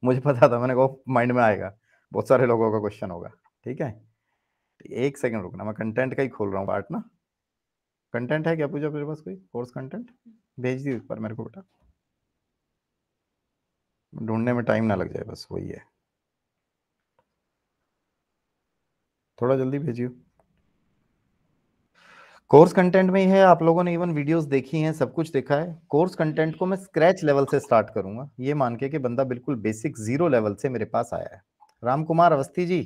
मुझे पता था मैंने कहा माइंड में आएगा बहुत सारे लोगों का क्वेश्चन होगा ठीक है तो एक सेकंड रुकना मैं कंटेंट का ही खोल रहा हूँ पार्ट ना कंटेंट है क्या पूछा मेरे पास कोई कोर्स कंटेंट भेज दी पर मेरे को बेटा ढूंढने में टाइम ना लग जाए बस वही है थोड़ा जल्दी भेजियो कोर्स कंटेंट में ही है आप लोगों ने इवन वीडियोस देखी हैं सब कुछ देखा है कोर्स कंटेंट को मैं स्क्रैच लेवल से स्टार्ट करूंगा ये मान के कि बंदा बिल्कुल बेसिक जीरो लेवल से मेरे पास आया है राम कुमार अवस्थी जी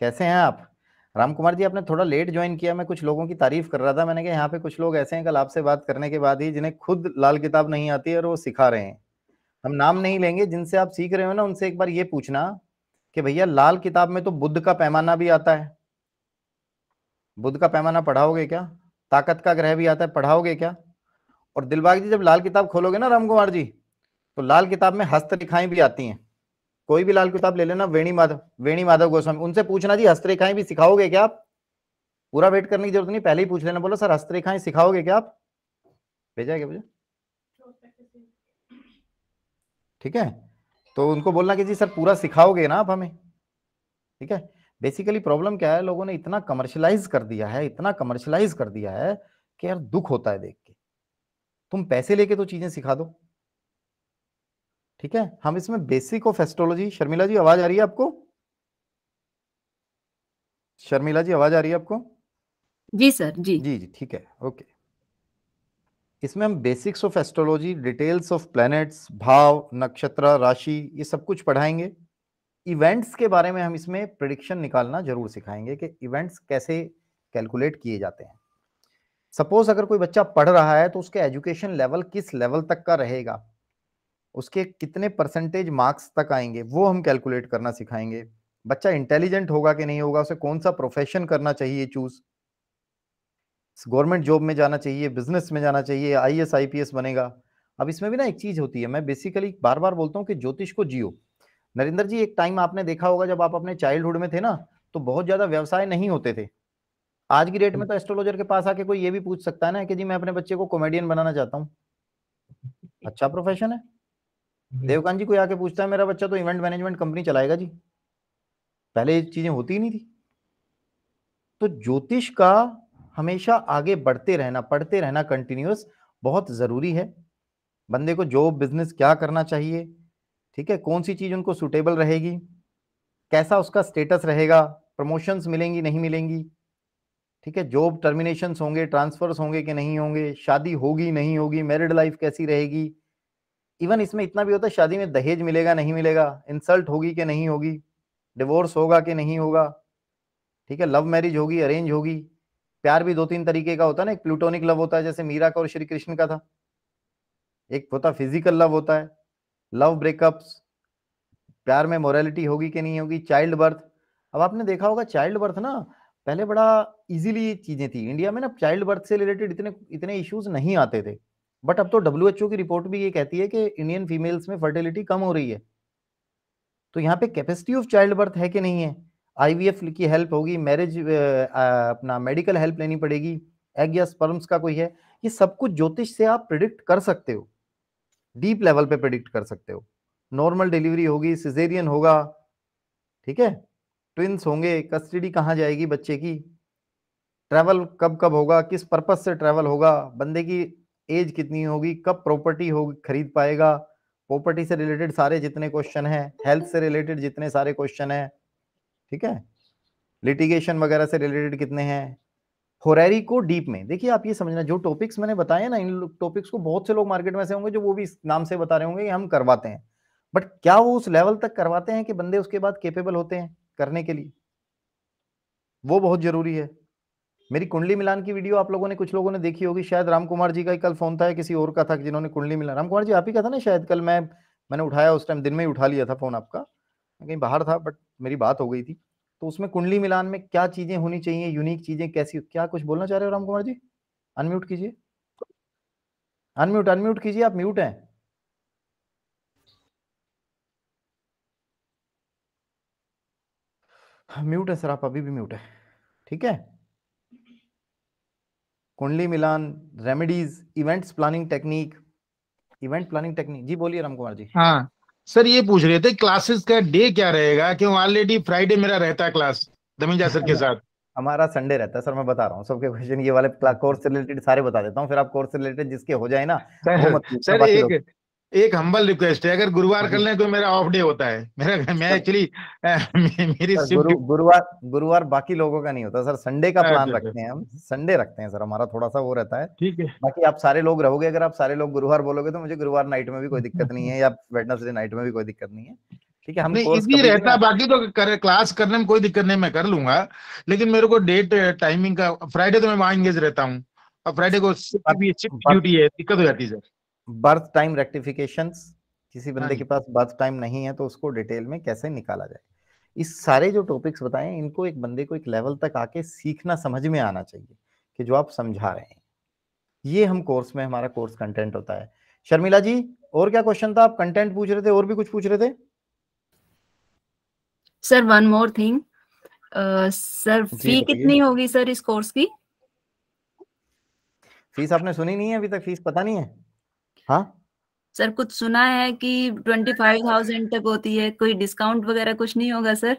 कैसे हैं आप राम कुमार जी आपने थोड़ा लेट ज्वाइन किया मैं कुछ लोगों की तारीफ कर रहा था मैंने कहा यहाँ पे कुछ लोग ऐसे हैं कल आपसे बात करने के बाद ही जिन्हें खुद लाल किताब नहीं आती है और वो सिखा रहे हैं हम नाम नहीं लेंगे जिनसे आप सीख रहे हो ना उनसे एक बार ये पूछना कि भैया लाल किताब में तो बुद्ध का पैमाना भी आता है बुद्ध का पैमाना पढ़ाओगे क्या ताकत का ग्रह भी आता है पढ़ाओगे क्या और दिलबाग जी जब लाल किताब खोलोगे ना राम कुमार जी तो लाल किताब में हस्तरेखाएं भी आती हैं कोई भी लाल किताब ले लेना वेणी माधव वेणी माधव गोस्वामी उनसे पूछना जी हस्तरेखाएं भी सिखाओगे क्या आप पूरा वेट करने की जरूरत नहीं पहले ही पूछ लेना बोलो सर हस्तरेखाएं सिखाओगे क्या आप भेजा क्या ठीक है तो उनको बोलना कि जी सर पूरा सिखाओगे ना आप हमें ठीक है बेसिकली प्रॉब्लम क्या है लोगों ने इतना कमर्शलाइज कर दिया है इतना कमर्शलाइज कर दिया है कि यार दुख होता है देख के तुम पैसे लेके तो चीजें सिखा दो ठीक है हम इसमें basic of astrology Sharmila ji आवाज आ रही है आपको शर्मिला जी आवाज आ रही है आपको जी सर जी जी जी ठीक है ओके इसमें हम basics of astrology details of planets भाव नक्षत्र राशि ये सब कुछ पढ़ाएंगे इवेंट्स के बारे में हम इसमें प्रडिक्शन निकालना जरूर सिखाएंगे कि इवेंट्स कैसे कैलकुलेट किए जाते हैं सपोज अगर कोई बच्चा पढ़ रहा है तो उसके एजुकेशन लेवल किस लेवल तक का रहेगा उसके कितने परसेंटेज मार्क्स तक आएंगे वो हम कैलकुलेट करना सिखाएंगे बच्चा इंटेलिजेंट होगा कि नहीं होगा उसे कौन सा प्रोफेशन करना चाहिए चूज़ गवर्नमेंट जॉब में जाना चाहिए बिजनेस में जाना चाहिए I S I P S बनेगा अब इसमें भी ना एक चीज होती है मैं बेसिकली बार बार बोलता हूँ कि ज्योतिष को जियो नरेंद्र जी एक टाइम आपने देखा होगा जब आप अपने चाइल्डहुड में थे ना तो बहुत ज्यादा व्यवसाय नहीं होते थे आज की डेट में हम्म। तो एस्ट्रोलॉजर के पास आके कोई ये भी पूछ सकता है ना कि जी मैं अपने बच्चे को कॉमेडियन बनाना चाहता हूँ अच्छा प्रोफेशन है हम्म। देवकांत जी कोई आके पूछता है मेरा बच्चा तो इवेंट मैनेजमेंट कंपनी चलाएगा जी पहले ये चीजें होती ही नहीं थी तो ज्योतिष का हमेशा आगे बढ़ते रहना पढ़ते रहना कंटिन्यूस बहुत ज़रूरी है बंदे को जॉब बिजनेस क्या करना चाहिए ठीक है कौन सी चीज़ उनको सुटेबल रहेगी कैसा उसका स्टेटस रहेगा प्रमोशंस मिलेंगी नहीं मिलेंगी ठीक है जॉब टर्मिनेशन होंगे ट्रांसफर्स होंगे कि नहीं होंगे शादी होगी नहीं होगी मैरिड लाइफ कैसी रहेगी इवन इसमें इतना भी होता है शादी में दहेज मिलेगा नहीं मिलेगा इंसल्ट होगी कि नहीं होगी डिवोर्स होगा कि नहीं होगा ठीक है लव मैरिज होगी अरेंज होगी प्यार भी दो तीन तरीके का होता है ना एक प्लूटोनिक लव होता है जैसे मीरा का और श्री कृष्ण का था एक होता फिजिकल लव होता है लव ब्रेकअप्स प्यार में मोरालिटी होगी कि नहीं होगी चाइल्ड बर्थ अब आपने देखा होगा चाइल्ड बर्थ ना पहले बड़ा इजीली चीजें थी इंडिया में ना चाइल्ड बर्थ से रिलेटेड इतने इतने इश्यूज नहीं आते थे बट अब तो डब्ल्यू की रिपोर्ट भी ये कहती है कि इंडियन फीमेल्स में फर्टिलिटी कम हो रही है तो यहाँ पे कैपेसिटी ऑफ चाइल्ड बर्थ है कि नहीं है आईवीएफ की हेल्प होगी मैरिज अपना मेडिकल हेल्प लेनी पड़ेगी एग या स्पर्म्स का कोई है ये सब कुछ ज्योतिष से आप प्रिडिक्ट कर सकते हो डीप लेवल पे प्रिडिक्ट कर सकते हो नॉर्मल डिलीवरी होगी सिजेरियन होगा ठीक है ट्विंस होंगे कस्टडी कहाँ जाएगी बच्चे की ट्रैवल कब कब होगा किस पर्पज से ट्रैवल होगा बंदे की एज कितनी होगी कब प्रॉपर्टी होगी खरीद पाएगा प्रॉपर्टी से रिलेटेड सारे जितने क्वेश्चन हैं हेल्थ से रिलेटेड जितने सारे क्वेश्चन हैं ठीक है लिटिगेशन वगैरह से रिलेटेड कितने हैं होरेरी को डीप में देखिए आप ये समझना जो टॉपिक्स मैंने बताए ना इन टॉपिक्स को बहुत से लोग मार्केट में से होंगे जो वो भी इस नाम से बता रहे होंगे हम करवाते हैं बट क्या वो उस लेवल तक करवाते हैं कि बंदे उसके बाद केपेबल होते हैं करने के लिए वो बहुत जरूरी है मेरी कुंडली मिलान की वीडियो आप लोगों ने कुछ लोगों ने देखी होगी शायद राम कुमार जी का ही कल फोन था किसी और का था जिन्होंने कुंडली मिलान राम कुमार जी आप ही का था ना शायद कल मैं मैंने उठाया उस टाइम दिन में ही उठा लिया था फोन आपका कहीं बाहर था बट मेरी बात हो गई थी तो उसमें कुंडली मिलान में क्या चीजें होनी चाहिए यूनिक चीजें कैसी क्या कुछ बोलना चाह रहे हो राम कुमार जी अनम्यूट कीजिए अनम्यूट अनम्यूट कीजिए आप म्यूट हैं म्यूट है सर आप अभी भी म्यूट है ठीक है कुंडली मिलान remedies events planning technique event planning technique जी बोलिए राम कुमार जी हाँ सर ये पूछ रहे थे क्लासेस का डे क्या रहेगा क्यों ऑलरेडी फ्राइडे मेरा रहता है क्लास दमीजा सर के *laughs* साथ हमारा संडे रहता है सर मैं बता रहा हूँ सबके क्वेश्चन ये वाले कोर्स से रिलेटेड सारे बता देता हूँ फिर आप कोर्स से रिलेटेड जिसके हो जाए ना सर, सर एक एक हम्बल रिक्वेस्ट है अगर गुरुवार हाँ कर ले तो मेरा ऑफ डे होता है मेरा मैं एक्चुअली मेरी गुरु, गुरुवार गुरुवार बाकी लोगों का नहीं होता सर संडे का प्लान अच्छा, अच्छा, रखते अच्छा। हैं हम संडे रखते हैं सर हमारा थोड़ा सा वो रहता है ठीक है बाकी आप सारे लोग रहोगे अगर आप सारे लोग गुरुवार बोलोगे तो मुझे गुरुवार नाइट में भी कोई दिक्कत नहीं है या वेडनेसडे नाइट में भी कोई दिक्कत नहीं है ठीक है हम इजी रहता बाकी तो कर, क्लास करने में कोई दिक्कत नहीं मैं कर लूंगा लेकिन मेरे को डेट टाइमिंग का फ्राइडे तो मैं वहां एंगेज रहता हूँ फ्राइडे को ड्यूटी है दिक्कत हो जाती है सर बर्थ टाइम रेक्टिफिकेशन किसी बंदे हाँ के पास बर्थ टाइम नहीं है तो उसको डिटेल में कैसे निकाला जाए इस सारे जो टॉपिक्स बताए इनको एक बंदे को एक लेवल तक आके सीखना समझ में आना चाहिए कि जो आप समझा रहे हैं ये हम कोर्स में हमारा कोर्स कंटेंट होता है शर्मिला जी और क्या क्वेश्चन था आप कंटेंट पूछ रहे थे और भी कुछ पूछ रहे थे sir one more thing sir fee कितनी होगी सर इस कोर्स की फीस आपने सुनी नहीं है अभी तक फीस पता नहीं है हाँ सर कुछ सुना है कि ट्वेंटी फाइव थाउजेंड तक होती है कोई डिस्काउंट वगैरह कुछ नहीं होगा सर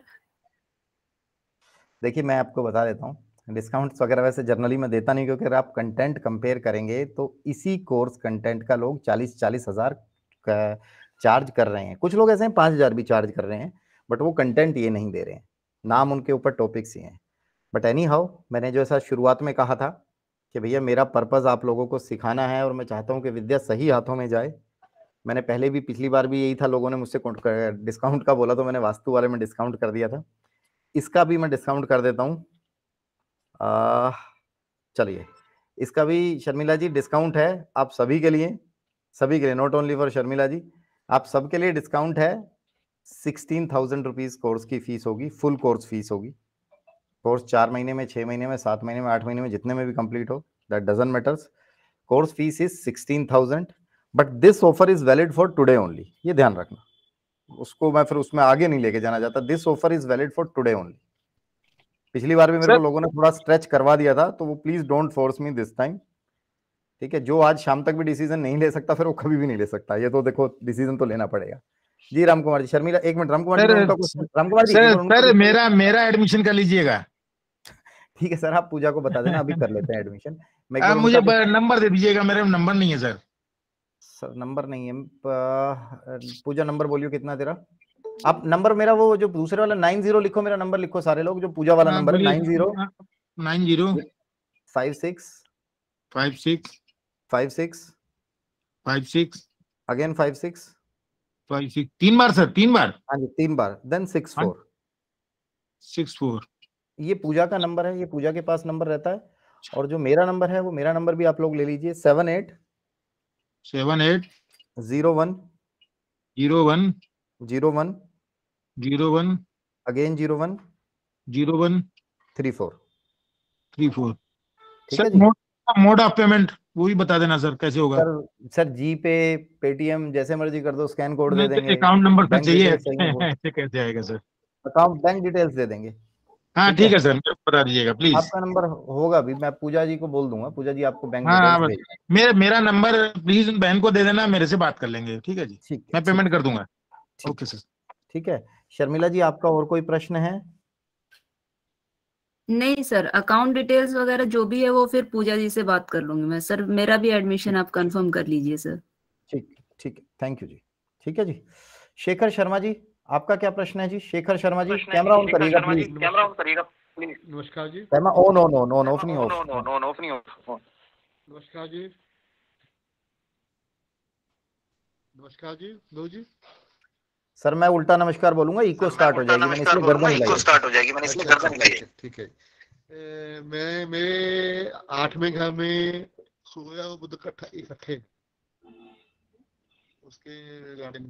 देखिए मैं आपको बता देता हूँ डिस्काउंट्स वगैरह वैसे जनरली मैं देता नहीं क्योंकि अगर आप कंटेंट कंपेयर करेंगे तो इसी कोर्स कंटेंट का लोग चालीस चालीस हजार चार्ज कर रहे हैं कुछ लोग ऐसे हैं पाँच हजार भी चार्ज कर रहे हैं बट वो कंटेंट ये नहीं दे रहे हैं नाम उनके ऊपर टॉपिक्स ही हैं बट एनी हाउ मैंने जो ऐसा शुरुआत में कहा था कि भैया मेरा पर्पज़ आप लोगों को सिखाना है और मैं चाहता हूँ कि विद्या सही हाथों में जाए मैंने पहले भी पिछली बार भी यही था लोगों ने मुझसे डिस्काउंट का बोला तो मैंने वास्तु वाले में डिस्काउंट कर दिया था इसका भी मैं डिस्काउंट कर देता हूँ चलिए इसका भी शर्मिला जी डिस्काउंट है आप सभी के लिए सभी के लिए not only for Sharmila ji आप सबके लिए डिस्काउंट है सिक्सटीन थाउजेंड रुपीज़ कोर्स की फीस होगी फुल कोर्स फीस होगी कोर्स चार महीने में छः महीने में सात महीने में आठ महीने में जितने में भी कंप्लीट हो that doesn't matters course fees is sixteen thousand but this offer is valid for today only ये ध्यान रखना उसको मैं फिर उसमें आगे नहीं लेके जाना चाहता this offer is valid for today only पिछली बार भी मेरे को लोगों ने थोड़ा स्ट्रेच करवा दिया था तो वो please don't force me this time ठीक है जो आज शाम तक भी डिसीजन नहीं ले सकता फिर वो कभी भी नहीं ले सकता ये तो देखो डिसीजन तो लेना पड़ेगा जी राम कुमार जी शर्मिला एक मिनट राम कुमार जी राम कुमार जी सर मेरा मेरा एडमिशन कर लीजिएगा ठीक है सर आप पूजा को बता देना अभी कर लेते हैं एडमिशन मैं आप मुझे नंबर दे दीजिएगा मेरे नंबर नहीं है सर सर नंबर नहीं है पूजा नंबर बोलियो कितना तेरा आप नंबर मेरा वो जो दूसरे वाला नाइन जीरो लिखो मेरा नंबर लिखो सारे लोग जो पूजा वाला number nine zero nine zero five six five six five six five six again five six five six तीन बार सर तीन बार हाँ जी तीन बार then six four six four ये पूजा का नंबर है ये पूजा के पास नंबर रहता है अच्छा। और जो मेरा नंबर है वो मेरा नंबर भी आप लोग ले लीजिए seven eight seven eight zero one zero one zero one zero one again zero one zero one three four three four ठीक है जी मोड ऑफ पेमेंट वो भी बता देना सर कैसे होगा सर सर जी पे पेटीएम जैसे मर्जी कर दो स्कैन कोड दे तो देंगे अकाउंट नंबर तो चाहिए *laughs* ऐसे कैसे आएगा सर अकाउंट बैंक डिटेल्स दे देंगे हाँ ठीक है सर बता दीजिएगा प्लीज आपका नंबर होगा भी मैं पूजा जी को बोल दूंगा पूजा जी आपको बैंक हाँ मेरा मेरा नंबर प्लीज बहन को दे देना मेरे से बात कर लेंगे ठीक है जी ठीक मैं पेमेंट कर दूंगा ओके सर ठीक है शर्मिला जी आपका और कोई प्रश्न है नहीं सर अकाउंट डिटेल्स वगैरह जो भी है वो फिर पूजा जी से बात कर लूंगी मैं सर मेरा भी एडमिशन आप कंफर्म कर लीजिए सर ठीक ठीक थैंक यू जी ठीक है जी शेखर शर्मा जी आपका क्या प्रश्न है जी शेखर शर्मा जी कैमरा ऑन करिएगा प्लीज कैमरा ऑन करिएगा नमस्कार जी camera on no no on off नहीं ऑफ ऑन ऑन ऑफ नहीं ऑफ नमस्कार जी नमस्कार जी दो जी सर मैं उल्टा नमस्कार बोलूंगा इको स्टार्ट हो जाएगी मैंने इसलिए गर्दन इको स्टार्ट अच्छा, हो जाएगी मैंने इसलिए गर्दन हिलाई ठीक है मैं मेरे आठवें घर में सूर्य और बुध इकट्ठे उसके रिगार्डिंग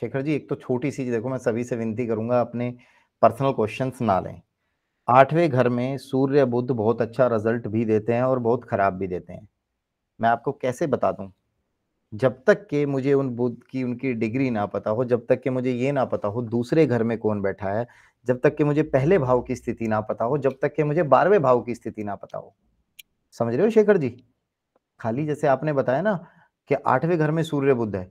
शेखर जी एक तो छोटी सी देखो मैं सभी से विनती करूंगा अपने पर्सनल क्वेश्चंस ना लें आठवें घर में सूर्य बुद्ध बहुत अच्छा रिजल्ट भी देते हैं और बहुत खराब भी देते हैं मैं आपको कैसे बता दूं जब तक के मुझे उन बुद्ध की उनकी डिग्री ना पता हो जब तक के मुझे ये ना पता हो दूसरे घर में कौन बैठा है जब तक के मुझे पहले भाव की स्थिति ना पता हो जब तक के मुझे बारहवें भाव की स्थिति ना पता हो समझ रहे हो शेखर जी खाली जैसे आपने बताया ना कि आठवें घर में सूर्य बुद्ध है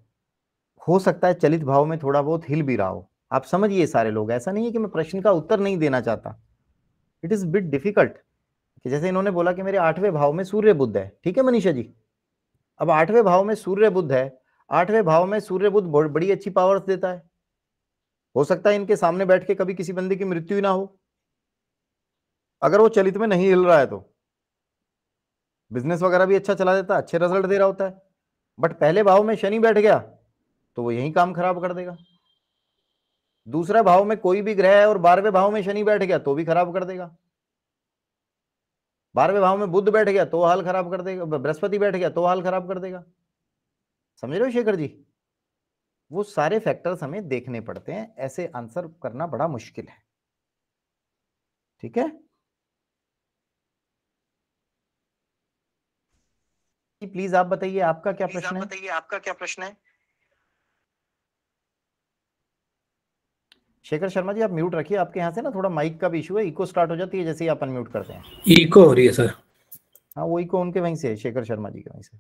हो सकता है चलित भाव में थोड़ा बहुत हिल भी रहा हो आप समझिए सारे लोग ऐसा नहीं है कि मैं प्रश्न का उत्तर नहीं देना चाहता इट इज बिट डिफिकल्ट कि जैसे इन्होंने बोला कि मेरे आठवें भाव में सूर्य बुद्ध है ठीक है मनीषा जी अब आठवें भाव में सूर्य बुद्ध है आठवें भाव में सूर्य बुद्ध बड़ी अच्छी पावर्स देता है हो सकता है इनके सामने बैठ के कभी किसी बंदे की मृत्यु ही ना हो अगर वो चलित में नहीं हिल रहा है तो बिजनेस वगैरह भी अच्छा चला देता अच्छे रिजल्ट दे रहा होता है बट पहले भाव में शनि बैठ गया तो वो यही काम खराब कर देगा दूसरा भाव में कोई भी ग्रह है और बारहवें भाव में शनि बैठ गया तो भी खराब कर देगा बारहवें भाव में बुद्ध बैठ गया तो हाल खराब कर देगा बृहस्पति बैठ गया तो हाल खराब कर देगा समझ रहे हो शेखर जी वो सारे फैक्टर्स हमें देखने पड़ते हैं ऐसे आंसर करना बड़ा मुश्किल है ठीक है प्लीज आप बताइए आपका क्या प्रश्न है बताइए आपका क्या प्रश्न है शेखर शर्मा जी आप म्यूट रखिए आपके यहाँ से ना थोड़ा माइक का भी इशू है इको स्टार्ट हो जाती है जैसे ही आप अनम्यूट करते हैं इको हो रही है सर हाँ वो इको उनके वहीं से है शेखर शर्मा जी के वहीं से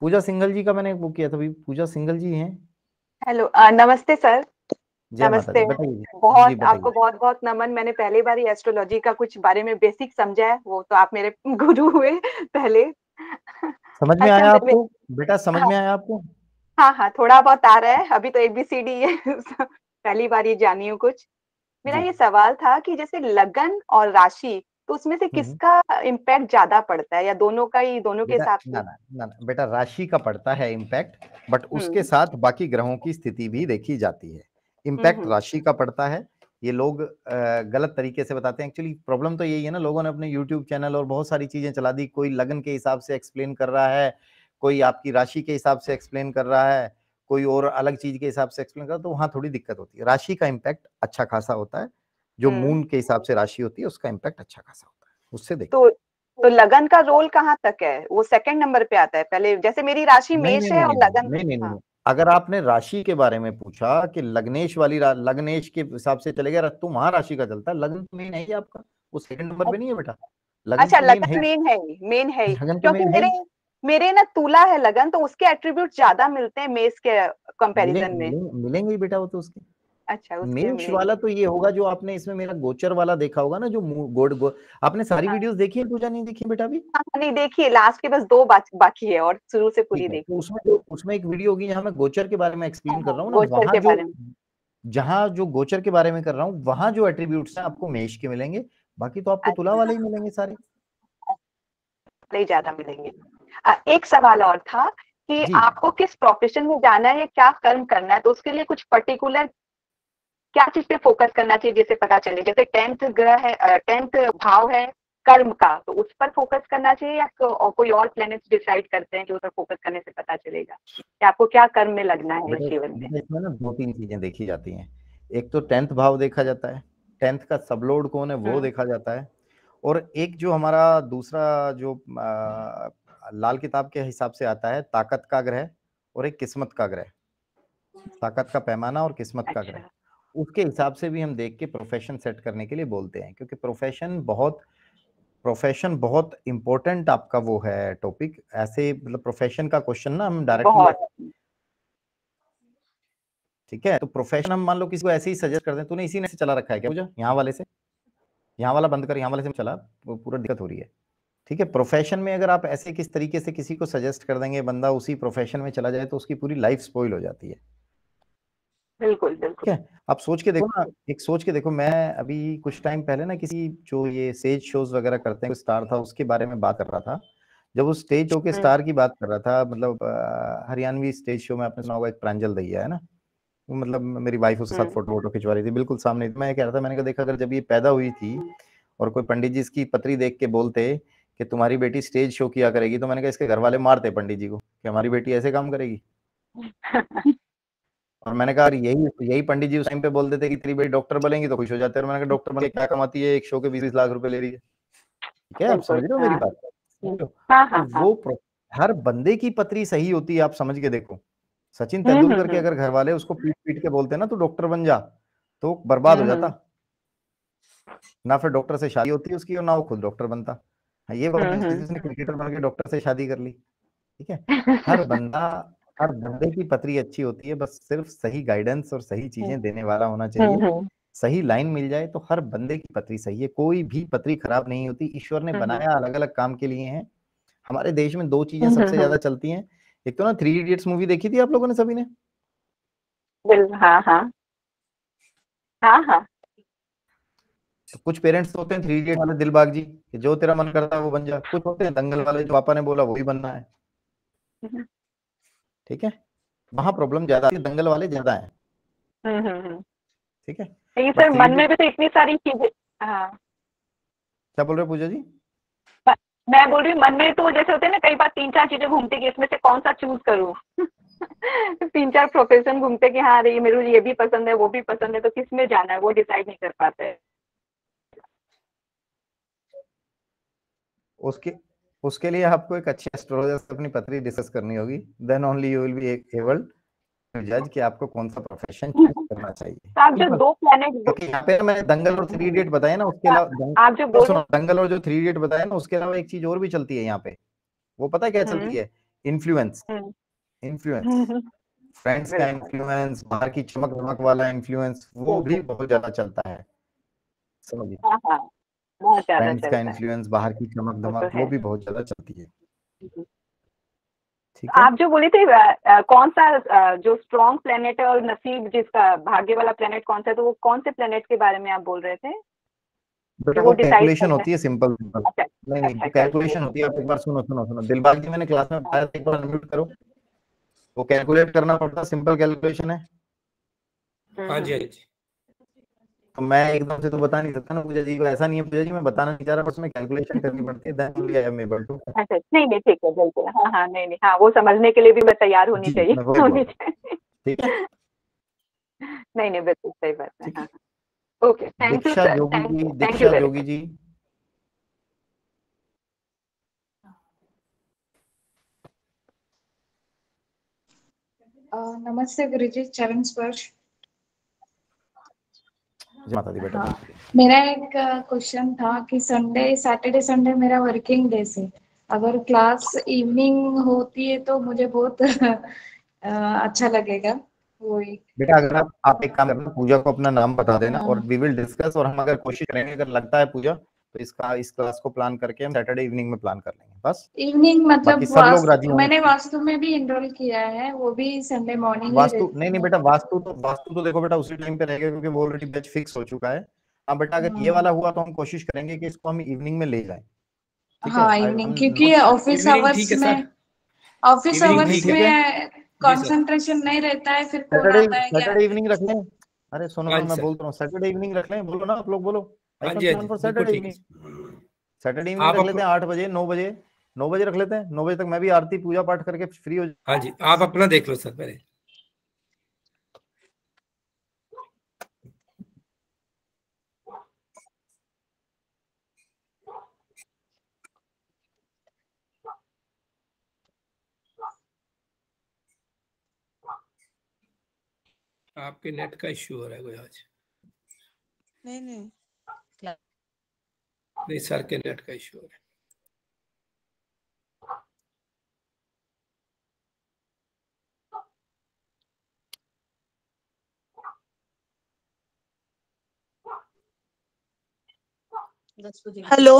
पूजा सिंगल जी का मैंने बुक किया था पूजा सिंगल जी हैं हेलो नमस्ते सर नमस्ते बहुत आपको बहुत बहुत नमन मैंने पहली बार एस्ट्रोलॉजी का कुछ बारे में बेसिक समझा है वो तो आप मेरे गुरु हुए पहले समझ में अच्छा, आया आपको बेटा समझ हाँ। में आया आपको हाँ हाँ थोड़ा बहुत आ रहा है अभी तो एबीसीडी है पहली बार ये जानी हूँ कुछ मेरा ये सवाल था कि जैसे लगन और राशि तो उसमें से हम्म। किसका इम्पैक्ट ज्यादा पड़ता है या दोनों का ही दोनों के साथ ना, ना ना ना बेटा राशि का पड़ता है इम्पैक्ट बट उसके हम्म। साथ बाकी ग्रहों की स्थिति भी देखी जाती है इम्पैक्ट हम्म, राशि का पड़ता है ये लोग गलत तरीके से बताते हैं एक्चुअली प्रॉब्लम तो यही है ना लोगों ने अपने यूट्यूब चैनल और बहुत सारी चीजें चला दी कोई लगन के हिसाब से एक्सप्लेन कर रहा है कोई आपकी राशि के हिसाब से एक्सप्लेन कर रहा है कोई और अलग चीज के हिसाब से एक्सप्लेन करो तो वहां थोड़ी दिक्कत होती है राशि का इम्पैक्ट अच्छा खासा होता है जो मून के हिसाब से राशि होती है उसका इम्पैक्ट अच्छा खासा होता है उससे देखो तो तो लगन का रोल कहाँ तक है वो सेकंड नंबर पे आता है पहले जैसे मेरी राशि मेष है और लगन नहीं नहीं, हाँ। नहीं, अगर आपने राशि के बारे में पूछा कि लग्नेश वाली लग्नेश के हिसाब से चले गया तो वहां राशि का चलता है लग्न मेन तो है आपका वो सेकंड नंबर पे नहीं है बेटा अच्छा लगन मेन तो है मेन है तो क्योंकि मेरे मेरे ना तुला है लगन तो उसके एट्रीब्यूट ज्यादा मिलते हैं मेष के कंपैरिजन में मिलेंगे बेटा वो तो उसके अच्छा मेष वाला तो ये होगा जो आपने इसमें मेरा गोचर वाला देखा होगा ना जो गोड गो आपने सारी हाँ। वीडियोस देखी है पूजा नहीं देखी बेटा भी हाँ, हाँ, नहीं देखी है लास्ट के बस दो बात बाकी है और शुरू से पूरी देखी तो उसमें जो उसमें एक वीडियो होगी जहाँ मैं गोचर के बारे में एक्सप्लेन कर रहा हूँ गोचर के बारे जहाँ जो गोचर के बारे में कर रहा हूँ वहाँ जो एट्रीब्यूट है आपको मेष के मिलेंगे बाकी तो आपको तुला अच्छा। वाले ही मिलेंगे सारे ज्यादा मिलेंगे एक सवाल और था कि आपको किस प्रोफेशन में जाना है क्या कर्म करना है तो उसके लिए कुछ पर्टिकुलर क्या चीज पे फोकस करना चाहिए जिसे पता चले जैसे टेंथ ग्रह है टेंथ भाव है कर्म का तो उस पर फोकस करना चाहिए या को, कोई और प्लेनेट डिसाइड करते हैं जो उस पर फोकस करने से पता चलेगा कि आपको क्या कर्म में लगना है जीवन में ना दो तीन चीजें देखी जाती हैं एक तो टेंथ भाव देखा जाता है टेंथ का सबलोड कौन है वो हाँ। देखा जाता है और एक जो हमारा दूसरा जो हाँ। लाल किताब के हिसाब से आता है ताकत का ग्रह और एक किस्मत का ग्रह ताकत का पैमाना और किस्मत अच्छा। का ग्रह उसके हिसाब से भी हम देख के प्रोफेशन सेट करने के लिए बोलते हैं क्योंकि प्रोफेशन बहुत प्रोफेशन बहुत इंपॉर्टेंट आपका वो है टॉपिक ऐसे मतलब प्रोफेशन का क्वेश्चन ना हम डायरेक्टली ठीक है तो प्रोफेशन हम मान लो किसी को ऐसे ही सजेस्ट कर दें तूने इसी ने से चला रखा है क्या मुझे यहाँ वाले से यहाँ वाला बंद कर यहाँ वाले से चला पूरा दिक्कत हो रही है ठीक है प्रोफेशन में अगर आप ऐसे किस तरीके से किसी को सजेस्ट कर देंगे बंदा उसी प्रोफेशन में चला जाए तो उसकी पूरी लाइफ स्पॉइल हो जाती है बिल्कुल बिल्कुल ठीक आप सोच के देखो ना एक सोच के देखो मैं अभी कुछ टाइम पहले ना किसी जो ये सेज शोज वगैरह करते हैं स्टार था उसके बारे में बात कर रहा था जब वो स्टेज शो के स्टार हम्म। की बात कर रहा था मतलब हरियाणवी स्टेज शो में आपने सुना होगा एक प्रांजल दहिया है ना मतलब मेरी वाइफ उसके साथ फोटो हम्म। वोटो खिंचवा रही थी बिल्कुल सामने मैं कह रहा था मैंने कहा देखा अगर जब ये पैदा हुई थी और कोई पंडित जी इसकी पत्री देख के बोलते कि तुम्हारी बेटी स्टेज शो किया करेगी तो मैंने कहा इसके घर वाले मारते पंडित जी को कि हमारी बेटी ऐसे काम करेगी और मैंने कहा यही यही पंडित जी उस टाइम पे बोलते थे कि तेरी बेटी डॉक्टर बनेगी तो खुश हो जाते हैं और मैंने कहा डॉक्टर बने क्या कमाती है एक शो के बीस बीस लाख रुपए ले रही है ठीक है आप समझ रहे हो मेरी बात हाँ। हाँ, हाँ, तो वो हर बंदे की पत्री सही होती है आप समझ के देखो सचिन हम्म, तेंदुलकर हम्म, के हम्म। अगर घर वाले उसको पीट पीट के बोलते ना तो डॉक्टर बन जा तो बर्बाद हो जाता ना फिर डॉक्टर से शादी होती है उसकी और ना वो खुद डॉक्टर बनता हाँ, ये बात हाँ, हाँ। जिसने क्रिकेटर बन के डॉक्टर से शादी कर ली ठीक है *laughs* हर बंदा हर बंदे की पत्री अच्छी होती है बस सिर्फ सही गाइडेंस और सही चीजें देने वाला होना चाहिए सही लाइन मिल जाए तो हर बंदे की पत्री सही है कोई भी पत्री खराब नहीं होती ईश्वर ने बनाया अलग अलग काम के लिए है हमारे देश में दो चीजें सबसे ज्यादा चलती हैं एक तो ना थ्री इडियट्स मूवी देखी थी आप लोगों ने सभी ने हाँ हाँ हाँ हाँ तो कुछ पेरेंट्स होते हैं थ्री इडियट वाले बाग जी कि जो तेरा मन हम्म। करता है वो बन जा कुछ होते हैं दंगल वाले जो पापा ने बोला वो वही बनना है हम्म। ठीक है वहां प्रॉब्लम ज्यादा है दंगल वाले ज्यादा है हम्म, ठीक है लेकिन सर मन में भी तो इतनी सारी चीजें हाँ। क्या बोल रहे पूजा जी मैं बोल रही हूँ मन में तो जैसे होते हैं ना कई बार तीन चार चीजें घूमती कि इसमें से कौन सा चूज करूँ *laughs* तीन चार प्रोफेशन घूमते कि हाँ ये मेरे को ये भी पसंद है वो भी पसंद है तो किस में जाना है वो डिसाइड नहीं कर पाते उसके उसके लिए आपको एक अच्छे एस्ट्रोलॉजर से अपनी पत्री डिस्कस करनी होगी then only you will be able to जज कि आपको कौन सा प्रोफेशन चूज करना चाहिए तो आप जो दो प्लैनेट ओके यहां पे मैंने दंगल और थ्री इडियट बताए ना उसके अलावा आप जो बोल दंगल और जो थ्री इडियट बताए ना उसके अलावा एक चीज और भी चलती है यहाँ पे वो पता है क्या चलती हम्म। है इन्फ्लुएंस इन्फ्लुएंस फ्रेंड्स का इन्फ्लुएंस बाहर की चमक धमक वाला इन्फ्लुएंस वो भी बहुत ज्यादा चलता है समझिए हाँ, हाँ। बहुत ज्यादा का इन्फ्लुएंस बाहर की चमक धमक वो तो भी बहुत ज्यादा चलती है ठीक है आप जो बोले थे कौन सा जो स्ट्रॉन्ग प्लेनेट है और नसीब जिसका भाग्य वाला प्लेनेट कौन सा है तो वो कौन से प्लेनेट के बारे में आप बोल रहे थे बेटा वो कैलकुलेशन होती है सिंपल सिंपल अच्छा, नहीं नहीं कैलकुलेशन अच्छा, होती है आप एक बार सुनो सुनो सुनो दिलबाग जी मैंने क्लास में बताया एक बार अनम्यूट करो वो कैलकुलेट करना पड़ता सिंपल कैलकुलेशन है हाँ जी हाँ जी तो मैं एकदम से तो बता नहीं सकता ना पूजा जी को ऐसा नहीं है पूजा जी मैं बताना नहीं चाह रहा बस मैं कैलकुलेशन करनी पड़ती है then I am able to अच्छा नहीं नहीं ठीक है बिल्कुल हाँ हाँ नहीं नहीं हाँ वो समझने के लिए भी मैं तैयार होनी चाहिए होनी चाहिए नहीं नहीं बिल्कुल सही बात है हाँ, हाँ। Okay thank you sir thank you thank you Yogi ji नमस्ते गुरुजी चरण स्पर्श माता दी बेटा हाँ, मेरा एक क्वेश्चन था कि संडे सैटरडे संडे मेरा वर्किंग डे से अगर क्लास इवनिंग होती है तो मुझे बहुत *laughs* अच्छा लगेगा बेटा अगर आप एक काम करना पूजा को अपना नाम बता देना हाँ। और वी विल डिस्कस और हम अगर कोशिश करेंगे अगर लगता है पूजा इसका इस क्लास को प्लान करके हम सैटरडे इवनिंग में प्लान कर लेंगे बस इवनिंग मतलब सब लोग राजी मैंने वास्तु में भी एनरोल किया है वो भी संडे मॉर्निंग वास्तु नहीं नहीं बेटा वास्तु तो वास्तु तो देखो बेटा उसी टाइम पे रहेगा क्योंकि वो ऑलरेडी बैच फिक्स हो चुका है हाँ बेटा अगर ये हाँ। वाला हुआ तो हम कोशिश करेंगे कि इसको हम इवनिंग में ले जाए हाँ इवनिंग क्योंकि ऑफिस आवर्स में ऑफिस आवर्स में कंसंट्रेशन नहीं रहता है फिर सैटरडे इवनिंग रख लें अरे सुनो हाँ मैं बोल रहा हूँ सैटरडे इवनिंग रख लें बोलो ना आप लोग बोलो सैटरडे हाँ रख लेते हैं आठ बजे नौ बजे नौ बजे रख लेते हैं नौ बजे तक मैं भी आरती पूजा पाठ करके फ्री हो हाँ जी आप अपना देख लो सर पहले आपके नेट का इश्यू हो रहा है कोई आज नहीं नहीं नहीं सर के नेट का इशू है हेलो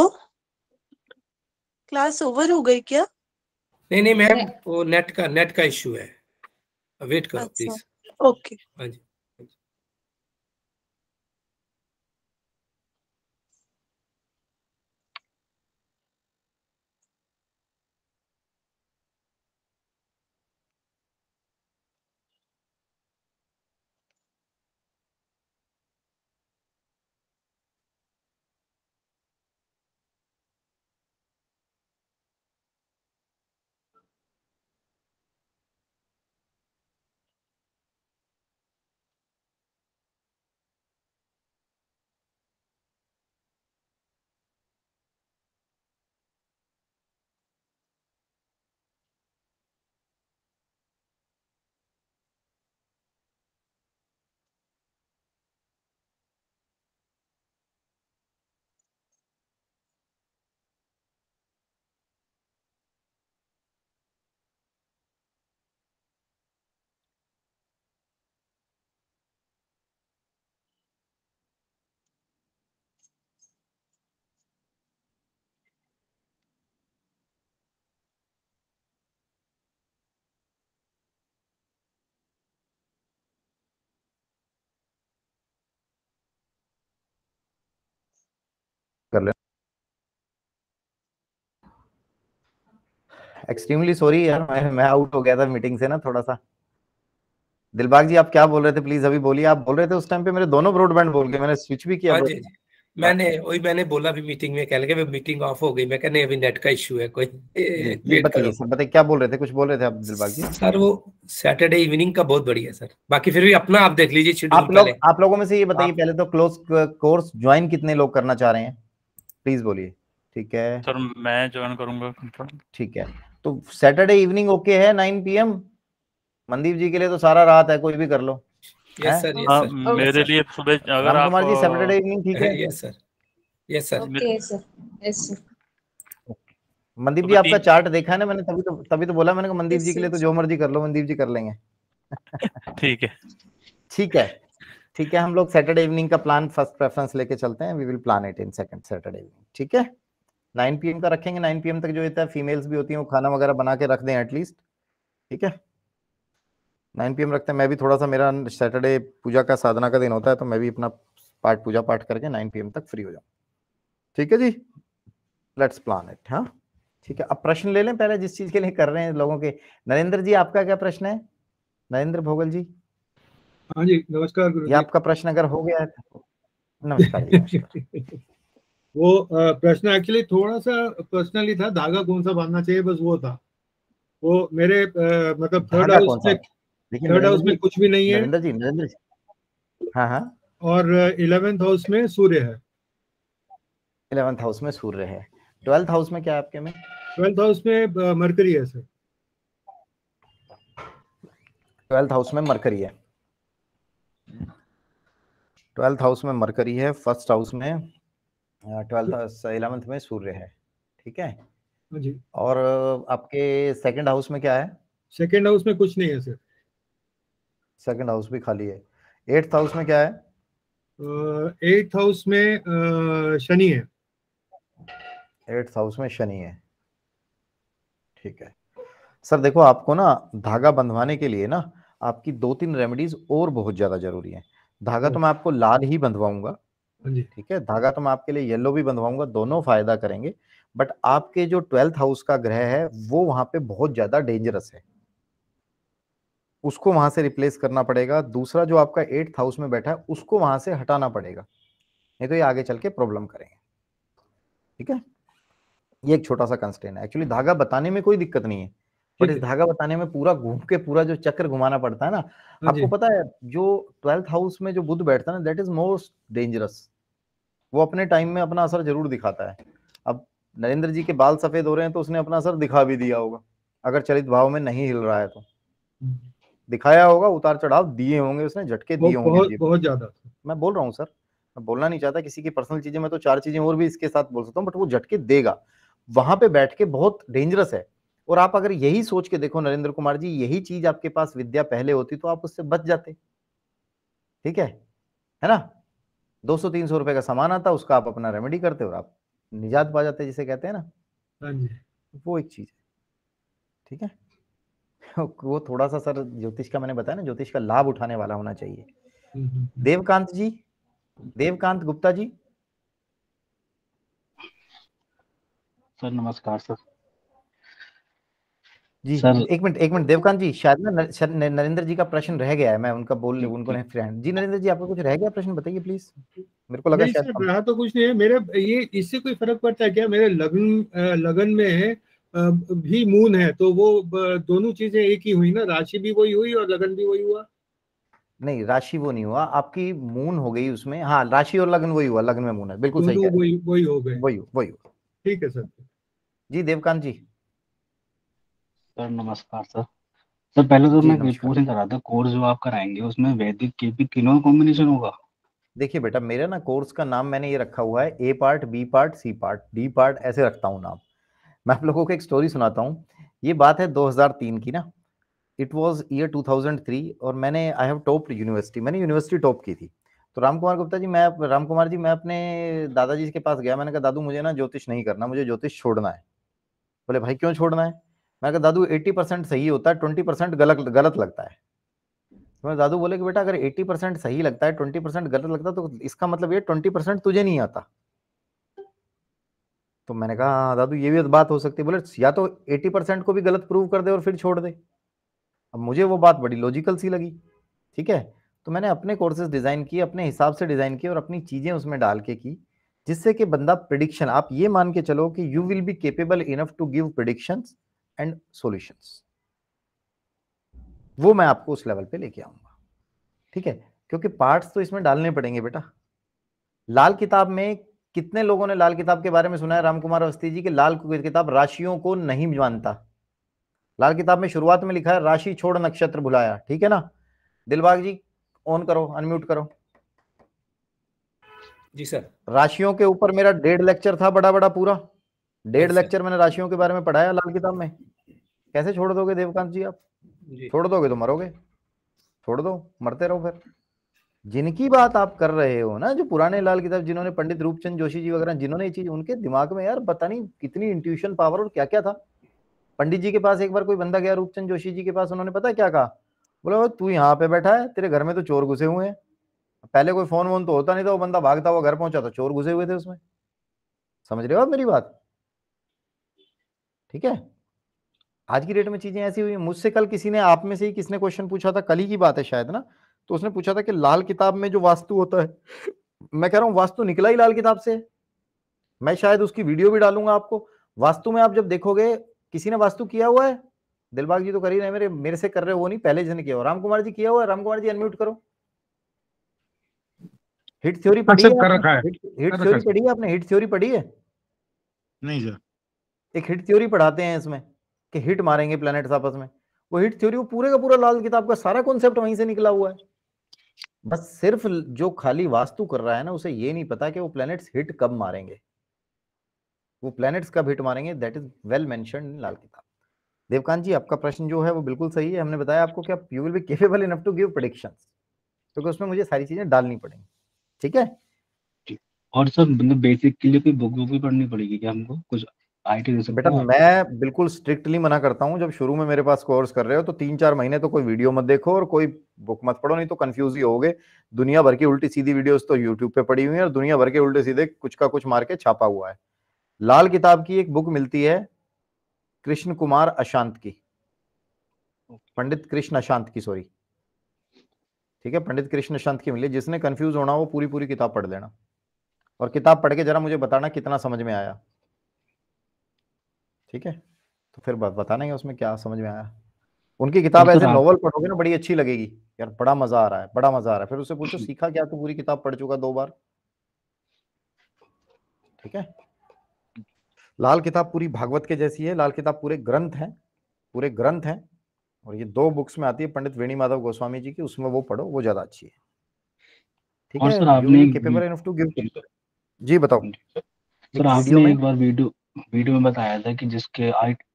क्लास ओवर हो गई क्या नहीं नहीं मैम वो नेट का नेट का इशू है वेट करो अच्छा। प्लीज ओके हाँ जी एक्सट्रीमली सॉरी यार मैं, मैं आउट हो गया था मीटिंग से ना थोड़ा सा दिलबाग जी आप क्या बोल रहे थे प्लीज अभी बोलिए आप बोल रहे थे उस टाइम पे मेरे दोनों ब्रॉडबैंड बोल गए मैंने स्विच भी किया हाँ जी, मैंने वही मैंने बोला भी मीटिंग में कह लगे मीटिंग ऑफ हो गई मैं कहने अभी नेट का इशू है कोई *laughs* बताइए सर बताइए क्या बोल रहे थे कुछ बोल रहे थे आप दिलबाग जी सर वो सैटरडे इवनिंग का बहुत बढ़िया सर बाकी फिर भी अपना आप देख लीजिए आप लोग आप लोगों में से ये हाँ। बताइए पहले तो क्लोज कोर्स ज्वाइन कितने लोग करना चाह रहे हैं प्लीज बोलिए ठीक है सर मैं ज्वाइन करूंगा ठीक है तो सैटरडे इवनिंग ओके है नाइन पी मंदीप जी के लिए तो सारा रात है कोई भी कर लो हाँ, मेरे लिए सुबह अगर आप कुमार जी सैटरडे इवनिंग ठीक है yes sir yes sir yes sir जी आपका चार्ट देखा है ना मैंने तभी तो तभी तो बोला मैंने मंदीप जी के लिए तो जो मर्जी कर लो मनदीप जी कर लेंगे *laughs* ठीक है ठीक है ठीक है हम लोग सैटरडे इवनिंग का प्लान फर्स्ट प्रेफरेंस लेके चलते हैं we will plan it in second Saturday evening ठीक है नाइन पी का रखेंगे नाइन पी तक जो होता है फीमेल्स भी होती हैं वो खाना वगैरह बना के रख दें एटलीस्ट ठीक है नाइन पीएम रखते हैं मैं भी थोड़ा सा मेरा सैटरडे पूजा का साधना का दिन होता है तो मैं भी अपना पाठ पूजा पाठ करके नाइन पीएम तक फ्री हो जाऊँ ठीक है जी लेट्स प्लान इट हाँ ठीक है अब प्रश्न ले लें पहले जिस चीज के लिए कर रहे हैं लोगों के नरेंद्र जी आपका क्या प्रश्न है नरेंद्र भोगल जी हाँ जी नमस्कार गुरु ये आपका प्रश्न अगर हो गया है तो- नमस्कार *laughs* वो प्रश्न एक्चुअली थोड़ा सा पर्सनली था धागा कौन सा बांधना चाहिए बस वो था वो मेरे आ, मतलब थर्ड हाउस में थर्ड हाउस में कुछ भी नहीं है नरेंद्र जी नरेंद्र जी हाँ हाँ और इलेवेंथ हाउस में सूर्य है इलेवेंथ हाउस में सूर्य है ट्वेल्थ हाउस में क्या है आपके में ट्वेल्थ हाउस में मरकरी है सर ट्वेल्थ हाउस में मरकरी है ट्वेल्थ हाउस में मरकरी है फर्स्ट हाउस में ट्वेल्थ इलेवंथ में सूर्य है ठीक है हाँ जी और आपके सेकंड हाउस में क्या है सेकंड हाउस में कुछ नहीं है सर सेकंड हाउस भी खाली है एट्थ हाउस में क्या है एट्थ हाउस में शनि है एट्थ हाउस में शनि है ठीक है सर देखो आपको ना धागा बंधवाने के लिए ना आपकी दो तीन रेमेडीज और बहुत ज्यादा जरूरी है धागा तो हाँ। मैं आपको लाल ही बंधवाऊंगा हाँ ठीक है धागा तो मैं आपके लिए येलो भी बंधवाऊंगा दोनों फायदा करेंगे बट आपके जो ट्वेल्थ हाउस का ग्रह है वो वहां पे बहुत ज्यादा डेंजरस है उसको वहां से रिप्लेस करना पड़ेगा दूसरा जो आपका एट्थ हाउस में बैठा है उसको वहां से हटाना पड़ेगा नहीं तो ये आगे चल के प्रॉब्लम करेंगे ठीक है ये एक छोटा सा कंस्टेंट है एक्चुअली धागा बताने में कोई दिक्कत नहीं है बट इस धागा बताने में पूरा घूम के पूरा जो चक्र घुमाना पड़ता है ना हाँ आपको पता है जो ट्वेल्थ हाउस में जो बुद्ध बैठता है ना दैट इज मोस्ट डेंजरस वो अपने टाइम में अपना असर जरूर दिखाता है अब नरेंद्र जी के बाल सफेद हो रहे हैं तो उसने अपना असर दिखा भी दिया होगा अगर चलित भाव में नहीं हिल रहा है तो हम्म। दिखाया होगा उतार चढ़ाव दिए होंगे उसने झटके दिए होंगे बहुत ज्यादा मैं बोल रहा हूँ सर मैं बोलना नहीं चाहता किसी की पर्सनल चीजें मैं तो चार चीजें और भी इसके साथ बोल सकता हूँ बट वो झटके देगा वहां पे बैठ के बहुत डेंजरस है और आप अगर यही सोच के देखो नरेंद्र कुमार जी यही चीज आपके पास विद्या पहले होती तो आप उससे बच जाते ठीक है है ना दो सौ तीन सौ रुपए का सामान आता उसका आप अपना रेमेडी करते और आप निजात पा जाते जिसे कहते हैं ना हाँ वो एक चीज है ठीक है *laughs* वो थोड़ा सा सर ज्योतिष का मैंने बताया ना ज्योतिष का लाभ उठाने वाला होना चाहिए हम्म, हम्म, हम्म। देवकांत जी देवकांत गुप्ता जी सर नमस्कार सर जी सर एक मिनट एक मिनट देवकांत जी शायद ना नरेंद्र जी का प्रश्न रह गया है मैं उनका बोल लू उनको नहीं फिर जी नरेंद्र जी आपको कुछ रह गया प्रश्न बताइए प्लीज मेरे को लगा शायद रहा तो कुछ नहीं है मेरे ये इससे कोई फर्क पड़ता है क्या मेरे लगन लगन में है भी मून है तो वो दोनों चीजें एक ही हुई ना राशि भी वही हुई और लगन भी वही हुआ नहीं राशि वो नहीं हुआ आपकी मून हो गई उसमें हाँ राशि और लगन वही हुआ लगन में मून है बिल्कुल सही वही वही हो गए वही वही ठीक है सर जी देवकांत जी सर नमस्कार सर सर पहले तो मैं एक रहा था कोर्स जो आप कराएंगे उसमें वैदिक के भी तीनों का कॉम्बिनेशन होगा देखिए बेटा मेरा ना कोर्स का नाम मैंने ये रखा हुआ है A part B part C part D part ऐसे रखता हूँ नाम मैं आप लोगों को एक स्टोरी सुनाता हूँ ये बात है 2003 की ना इट वाज ईयर 2003 और मैंने आई हैव टॉप यूनिवर्सिटी मैंने यूनिवर्सिटी टॉप की थी तो राम कुमार गुप्ता जी मैं राम कुमार जी मैं अपने दादाजी के पास गया मैंने कहा दादू मुझे ना ज्योतिष नहीं करना मुझे ज्योतिष छोड़ना है बोले भाई क्यों छोड़ना है मैं कहा दादू 80 परसेंट सही होता है 20 परसेंट गलत गलत लगता है तो मेरे दादू बोले कि बेटा अगर 80 परसेंट सही लगता है 20 परसेंट गलत लगता है तो इसका मतलब ये 20 परसेंट तुझे नहीं आता तो मैंने कहा हाँ, दादू ये भी बात हो सकती है बोले या तो 80 परसेंट को भी गलत प्रूव कर दे और फिर छोड़ दे अब मुझे वो बात बड़ी लॉजिकल सी लगी ठीक है तो मैंने अपने कोर्सेज डिज़ाइन किए अपने हिसाब से डिज़ाइन किए और अपनी चीज़ें उसमें डाल के की जिससे कि बंदा प्रिडिक्शन आप ये मान के चलो कि you will be capable enough to give predictions and solutions वो मैं आपको उस लेवल पे लेके आऊंगा ठीक है क्योंकि पार्ट्स तो इसमें डालने पड़ेंगे बेटा लाल किताब में कितने लोगों ने लाल किताब के बारे में सुना है राम कुमार अवस्थी जी की लाल किताब राशियों को नहीं मानता लाल किताब में शुरुआत में लिखा है राशि छोड़ नक्षत्र भुलाया ठीक है ना दिलबाग जी ऑन करो अनम्यूट करो जी सर राशियों के ऊपर मेरा डेढ़ लेक्चर था बड़ा बड़ा पूरा डेढ़ लेक्चर मैंने राशियों के बारे में पढ़ाया लाल किताब में कैसे छोड़ दोगे देवकांत जी आप जी। छोड़ दोगे तो मरोगे छोड़ दो मरते रहो फिर जिनकी बात आप कर रहे हो ना जो पुराने लाल किताब जिन्होंने पंडित रूपचंद जोशी जी वगैरह जिन्होंने ये चीज उनके दिमाग में यार पता नहीं कितनी इंट्यूशन पावर और क्या क्या था पंडित जी के पास एक बार कोई बंदा गया रूपचंद जोशी जी के पास उन्होंने पता क्या कहा बोला तू यहाँ पे बैठा है तेरे घर में तो चोर घुसे हुए हैं पहले कोई फोन वोन तो होता नहीं था वो बंदा भागता हुआ घर पहुंचा तो चोर घुसे हुए थे उसमें समझ रहे हो आप मेरी बात ठीक है आज की डेट में चीजें ऐसी हुई मुझसे कल किसी ने आप में से ही किसने क्वेश्चन पूछा था कल ही की बात है शायद ना तो उसने पूछा था कि लाल किताब में जो वास्तु होता है मैं कह रहा हूँ वास्तु निकला ही लाल किताब से मैं शायद उसकी वीडियो भी डालूंगा आपको वास्तु में आप जब देखोगे किसी ने वास्तु किया हुआ है दिलबाग जी तो कर ही रहे मेरे मेरे से कर रहे हो वो नहीं पहले जिसने किया राम कुमार जी किया हुआ है राम कुमार जी अनम्यूट करो हिट थ्योरी पढ़ी हाँ, है हिट थ्योरी पढ़ी है आपने हिट थ्योरी पढ़ी है नहीं सर एक हिट थ्योरी पढ़ाते हैं इसमें कि हिट मारेंगे प्लैनेट्स आपस में वो हिट थ्योरी वो पूरे का पूरा लाल किताब का सारा कॉन्सेप्ट वहीं से निकला हुआ है बस सिर्फ जो खाली वास्तु कर रहा है ना उसे ये नहीं पता कि वो प्लैनेट्स हिट कब मारेंगे वो प्लैनेट्स कब हिट मारेंगे that is well mention Lal Kitab Devkant जी आपका प्रश्न जो है वो बिल्कुल सही है हमने बताया आपको कि आप you will be capable enough to give predictions क्योंकि उसमें मुझे सारी चीजें डालनी पड़ेंगी ठीक है और सर मतलब बेसिक के लिए कोई बुक भी पढ़नी पड़ेगी क्या हमको कुछ आईटी रिसर्च बेटा तो मैं बिल्कुल स्ट्रिक्टली मना करता हूँ जब शुरू में मेरे पास कोर्स कर रहे हो तो तीन चार महीने तो कोई वीडियो मत देखो और कोई बुक मत पढ़ो नहीं तो कंफ्यूज ही होगे दुनिया भर की उल्टी सीधी वीडियोस तो यूट्यूब पे पड़ी हुई है और दुनिया भर के उल्टे सीधे कुछ का कुछ मार के छापा हुआ है लाल किताब की एक बुक मिलती है कृष्ण कुमार अशांत की पंडित कृष्ण अशांत की सॉरी ठीक है पंडित कृष्ण अशांत की मिली जिसने कंफ्यूज होना वो पूरी पूरी किताब पढ़ लेना और किताब पढ़ के जरा मुझे बताना कितना समझ में आया ठीक है तो फिर बताना ही उसमें क्या समझ में आया उनकी किताब ऐसे नॉवल पढ़ोगे ना बड़ी अच्छी लगेगी यार बड़ा मजा आ रहा है बड़ा मजा आ रहा है फिर उसे पूछो *clears throat* सीखा क्या तू पूरी किताब पढ़ चुका दो बार ठीक है लाल किताब पूरी भागवत के जैसी है लाल किताब पूरे ग्रंथ है पूरे ग्रंथ है और ये दो बुक्स में आती है पंडित वेणी माधव गोस्वामी जी की उसमें वो पढ़ो वो ज्यादा अच्छी है ठीक है जी बताओ सर आपने एक बार वीडियो वीडियो में बताया था कि जिसके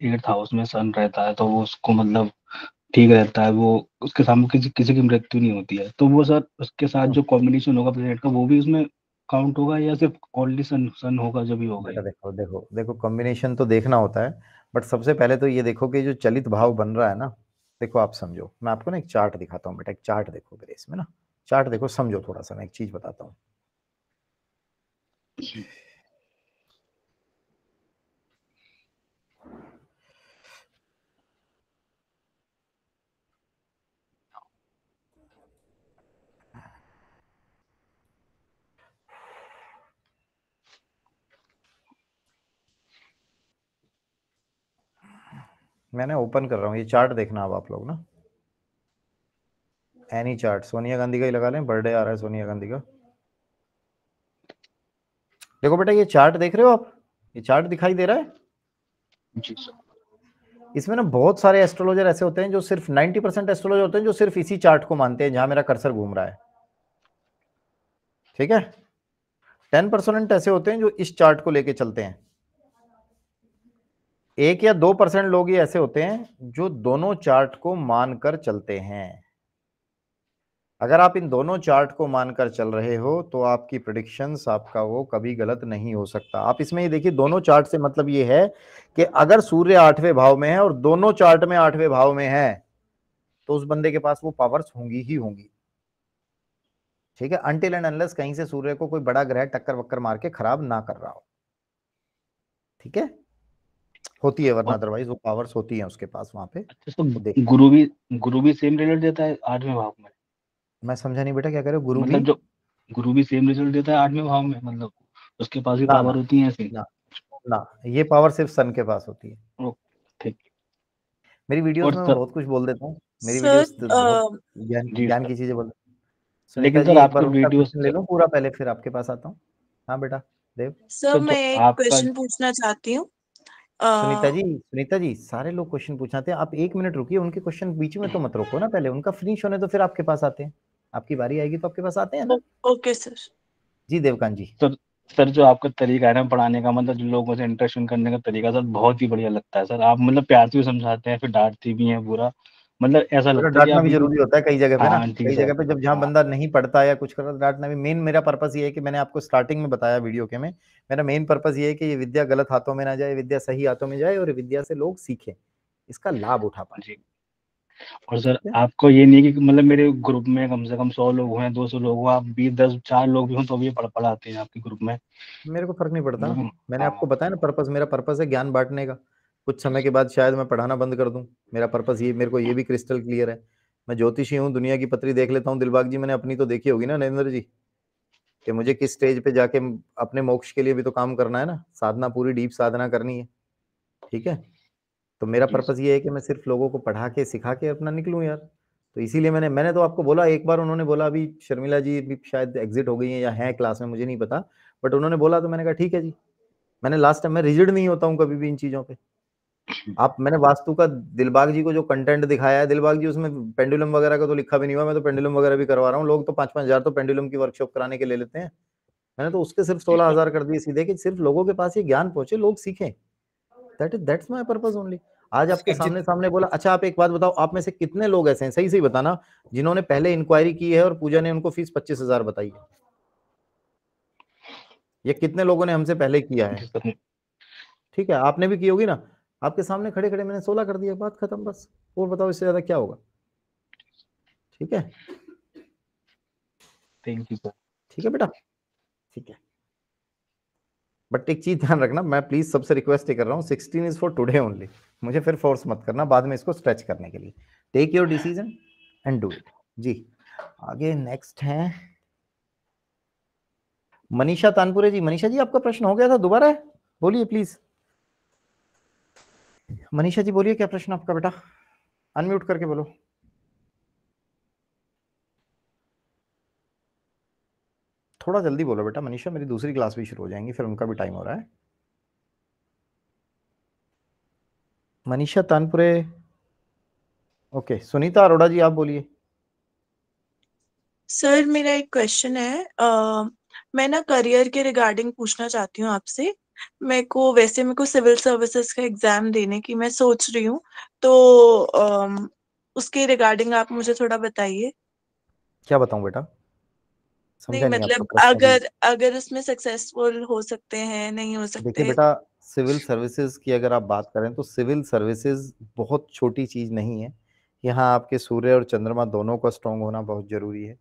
एट्थ हाउस में सन रहता है तो वो उसको मतलब ठीक रहता है वो उसके सामने किसी किसी की मृत्यु नहीं होती है तो वो सर उसके साथ जो कॉम्बिनेशन होगा प्लेनेट का वो भी उसमें काउंट होगा या सिर्फ ओनली सन सन होगा जब ही होगा देखो देखो देखो कॉम्बिनेशन तो देखना होता है बट सबसे पहले तो ये देखो कि जो चलित भाव बन रहा है ना देखो आप समझो मैं आपको ना एक चार्ट दिखाता हूँ बेटा एक चार्ट देखो मेरे इसमें ना चार्ट देखो समझो थोड़ा सा मैं एक चीज बताता हूँ मैंने ओपन कर रहा हूँ ये चार्ट देखना अब आप लोग ना एनी चार्ट सोनिया गांधी का ही लगा लें बर्थडे आ रहा है सोनिया गांधी का देखो बेटा ये चार्ट देख रहे हो आप ये चार्ट दिखाई दे रहा है जी इसमें ना बहुत सारे एस्ट्रोलॉजर ऐसे होते हैं जो सिर्फ 90 परसेंट एस्ट्रोलॉजर होते हैं जो सिर्फ इसी चार्ट को मानते हैं जहां मेरा कर्सर घूम रहा है ठीक है टेन परसेंट ऐसे होते हैं जो इस चार्ट को लेके चलते हैं एक या दो परसेंट लोग ही ऐसे होते हैं जो दोनों चार्ट को मानकर चलते हैं अगर आप इन दोनों चार्ट को मानकर चल रहे हो तो आपकी प्रडिक्शंस आपका वो कभी गलत नहीं हो सकता आप इसमें ये देखिए दोनों चार्ट से मतलब ये है कि अगर सूर्य आठवें भाव में है और दोनों चार्ट में आठवें भाव में है तो उस बंदे के पास वो पावर्स होंगी ही होंगी ठीक है अनटिल एंड अनलेस कहीं से सूर्य को कोई बड़ा ग्रह टक्कर वक्कर मार के खराब ना कर रहा हो ठीक है होती है वरना अदरवाइज वो पावर्स होती हैं उसके पास वहां पे अच्छा तो गुरु भी गुरु भी सेम रिजल्ट देता है आठवें भाव में मैं समझा नहीं बेटा क्या कह रहे हो गुरु मतलब भी? जो गुरु भी सेम रिजल्ट देता है आठवें भाव में मतलब उसके पास भी पावर होती है ऐसी ना, ये पावर सिर्फ सन के पास होती है मेरी वीडियो में बहुत कुछ बोल देता हूँ मेरी वीडियोस तो ज्ञान की चीजें बोल लेकिन सर आपका वीडियो ले लो पूरा पहले फिर आपके पास आता हूँ हाँ बेटा देव सर तो, तो मैं एक क्वेश्चन पूछना चाहती हूँ सुनीता जी सुनीता जी सारे लोग क्वेश्चन पूछाते हैं आप एक मिनट रुकिए उनके क्वेश्चन बीच में तो मत रोको ना पहले उनका फिनिश होने तो फिर आपके पास आते हैं आपकी बारी आएगी तो आपके पास आते हैं ओके सर जी देवकांत जी तो सर जो आपका तरीका है ना पढ़ाने का मतलब जो लोगों से इंटरेक्शन करने का तरीका सर बहुत ही बढ़िया लगता है सर आप मतलब प्यार से भी समझाते हैं फिर डांटती भी हैं पूरा मतलब ऐसा लगता तो डांटना भी जरूरी होता है कई जगह पे ना हाँ, कई जगह पे जब जहाँ बंदा नहीं पढ़ता या कुछ करता डांटना भी मेन मेरा पर्पस ये है कि मैंने आपको स्टार्टिंग में बताया वीडियो के में मेरा मेन पर्पस ये है कि ये विद्या गलत हाथों में ना जाए विद्या सही हाथों में जाए और विद्या से लोग सीखे इसका लाभ उठा पाए और सर आपको ये नहीं कि मतलब मेरे ग्रुप में कम से कम सौ लोग हुए दो सौ लोग आप बीस दस चार लोग भी हों तो भी पढ़ पढ़ाते हैं आपके ग्रुप में मेरे को फर्क नहीं पड़ता हम्म। मैंने आपको हाँ। बताया ना पर्पस मेरा पर्पस है ज्ञान बांटने का कुछ समय के बाद शायद मैं पढ़ाना बंद कर दूं मेरा पर्पस ये मेरे को ये भी क्रिस्टल क्लियर है मैं ज्योतिषी हूँ दुनिया की पत्री देख लेता हूँ दिलबाग जी मैंने अपनी तो देखी होगी ना नरेंद्र जी कि मुझे किस स्टेज पे जाके अपने मोक्ष के लिए भी तो काम करना है ना साधना पूरी डीप साधना करनी है ठीक है तो मेरा पर्पज ये है कि मैं सिर्फ लोगों को पढ़ा के सिखा के अपना निकलू यार तो इसीलिए मैंने मैंने तो आपको बोला एक बार उन्होंने बोला अभी शर्मिला जी भी शायद एग्जिट हो गई है या है क्लास में मुझे नहीं पता बट उन्होंने बोला तो मैंने कहा ठीक है जी मैंने लास्ट टाइम मैं रिजिड नहीं होता हूँ कभी भी इन चीज़ों पर आप मैंने वास्तु का दिलबाग जी को जो कंटेंट दिखाया है दिलबाग जी उसमें पेंडुलम वगैरह का तो लिखा भी नहीं हुआ मैं तो पेंडुलम वगैरह भी करवा रहा हूँ लोग तो पांच पांच हजार तो पेंडुलम की वर्कशॉप कराने के ले लेते हैं मैंने तो उसके सिर्फ सोलह हजार कर दिए सीधे कि सिर्फ लोगों के पास ये ज्ञान पहुंचे लोग सीखें that is that's my purpose only आज आपके सामने सामने बोला अच्छा आप एक बात बताओ आप में से कितने लोग ऐसे हैं सही सही बताना जिन्होंने पहले इंक्वायरी की है और पूजा ने उनको फीस पच्चीस हजार बताई है ये कितने लोगों ने हमसे पहले किया है ठीक है आपने भी की होगी ना आपके सामने खड़े खड़े मैंने सोलह कर दिया बात खत्म बस और बताओ इससे ज्यादा क्या होगा ठीक है थैंक यू सर ठीक है बेटा ठीक है बट एक चीज ध्यान रखना मैं प्लीज सबसे रिक्वेस्ट कर रहा हूँ sixteen is for today only मुझे फिर फोर्स मत करना बाद में इसको स्ट्रेच करने के लिए take your decision and do it जी आगे नेक्स्ट है मनीषा तानपुरे जी मनीषा जी आपका प्रश्न हो गया था दोबारा बोलिए प्लीज मनीषा जी बोलिए क्या प्रश्न आपका बेटा अनम्यूट करके बोलो थोड़ा जल्दी बोलो बेटा मनीषा मेरी दूसरी क्लास भी शुरू हो जाएंगी फिर उनका भी टाइम हो रहा है मनीषा तानपुरे ओके सुनीता अरोड़ा जी आप बोलिए सर मेरा एक क्वेश्चन है आ, मैं ना करियर के रिगार्डिंग पूछना चाहती हूँ आपसे मेरे को वैसे मेरे को सिविल सर्विसेज का एग्जाम देने की मैं सोच रही हूँ तो अम, उसके रिगार्डिंग आप मुझे थोड़ा बताइए क्या बताऊं बेटा नहीं नहीं मतलब अगर अगर उसमें सक्सेसफुल हो सकते हैं नहीं हो देखिए सकते बेटा सिविल सर्विसेज की अगर आप बात करें तो सिविल सर्विसेज बहुत छोटी चीज नहीं है यहाँ आपके सूर्य और चंद्रमा दोनों का स्ट्रॉन्ग होना बहुत जरूरी है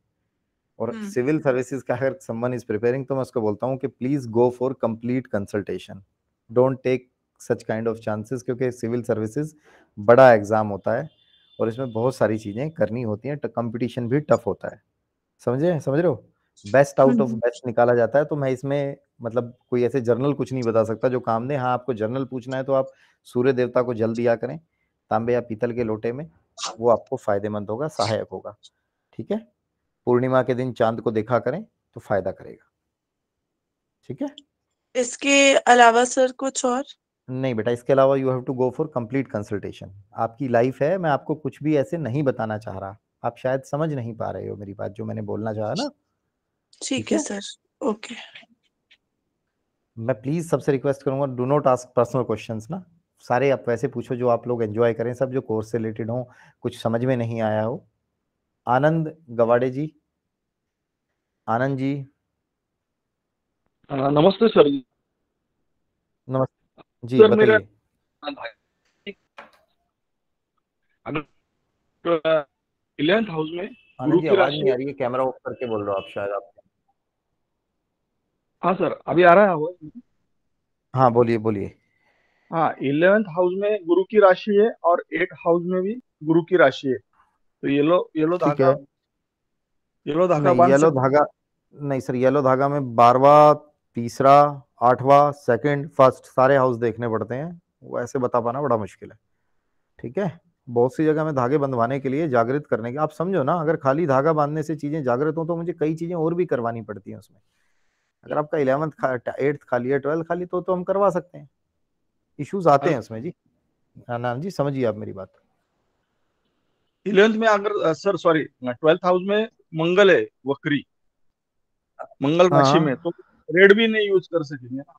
और सिविल सर्विसेज का अगर समवन इज प्रिपेयरिंग तो मैं उसको बोलता हूँ कि please go for complete consultation don't take such kind of chances क्योंकि सिविल सर्विसेज बड़ा एग्जाम होता है और इसमें बहुत सारी चीजें करनी होती हैं कंपटीशन तो भी टफ होता है समझे समझ रहे हो बेस्ट आउट ऑफ बेस्ट निकाला जाता है तो मैं इसमें मतलब कोई ऐसे जर्नल कुछ नहीं बता सकता जो काम दे हाँ आपको जर्नल पूछना है तो आप सूर्य देवता को जल दिया करें तांबे या पीतल के लोटे में वो आपको फायदेमंद होगा सहायक होगा ठीक है पूर्णिमा के दिन चांद को देखा करें तो फायदा करेगा ठीक है इसके अलावा सर कुछ और नहीं बेटा इसके अलावा you have to go for complete consultation आपकी लाइफ है मैं आपको कुछ भी ऐसे नहीं बताना चाह रहा आप शायद समझ नहीं पा रहे हो मेरी बात जो मैंने बोलना चाहा ना ठीक है सर ओके मैं प्लीज सबसे रिक्वेस्ट करूंगा do not ask personal questions ना सारे आप वैसे पूछो जो आप लोग एंजॉय करें सब जो कोर्स से रिलेटेड हो कुछ समझ में नहीं आया हो आनंद गवाड़े जी आनंद जी नमस्ते सर नमस्ते जी सर हाउस में आनंद जी आवाज नहीं आ रही है कैमरा ऑफ करके बोल रहे हो आप शायद आप हाँ सर अभी आ रहा है आवाज हाँ बोलिए बोलिए हाँ इलेवेंथ हाउस में गुरु की राशि है और एट हाउस में भी गुरु की राशि है तो येलो येलो धागा येलो धागा नहीं येलो धागा नहीं सर येलो धागा में बारवा तीसरा आठवा सेकंड फर्स्ट सारे हाउस देखने पड़ते हैं वो ऐसे बता पाना बड़ा मुश्किल है ठीक है बहुत सी जगह में धागे बंधवाने के लिए जागृत करने के आप समझो ना अगर खाली धागा बांधने से चीजें जागृत हो तो मुझे कई चीजें और भी करवानी पड़ती हैं उसमें अगर आपका इलेवंथ एट्थ खाली है ट्वेल्थ खाली तो तो हम करवा सकते हैं इश्यूज आते हाँ। हैं उसमें जी हाँ, नाम जी समझिए आप मेरी बात इलेवेंथ में अगर सर सॉरी ट्वेल्थ हाउस में मंगल है वक्री मंगल राशि हाँ। में तो रेड भी नहीं यूज कर सकेंगे ना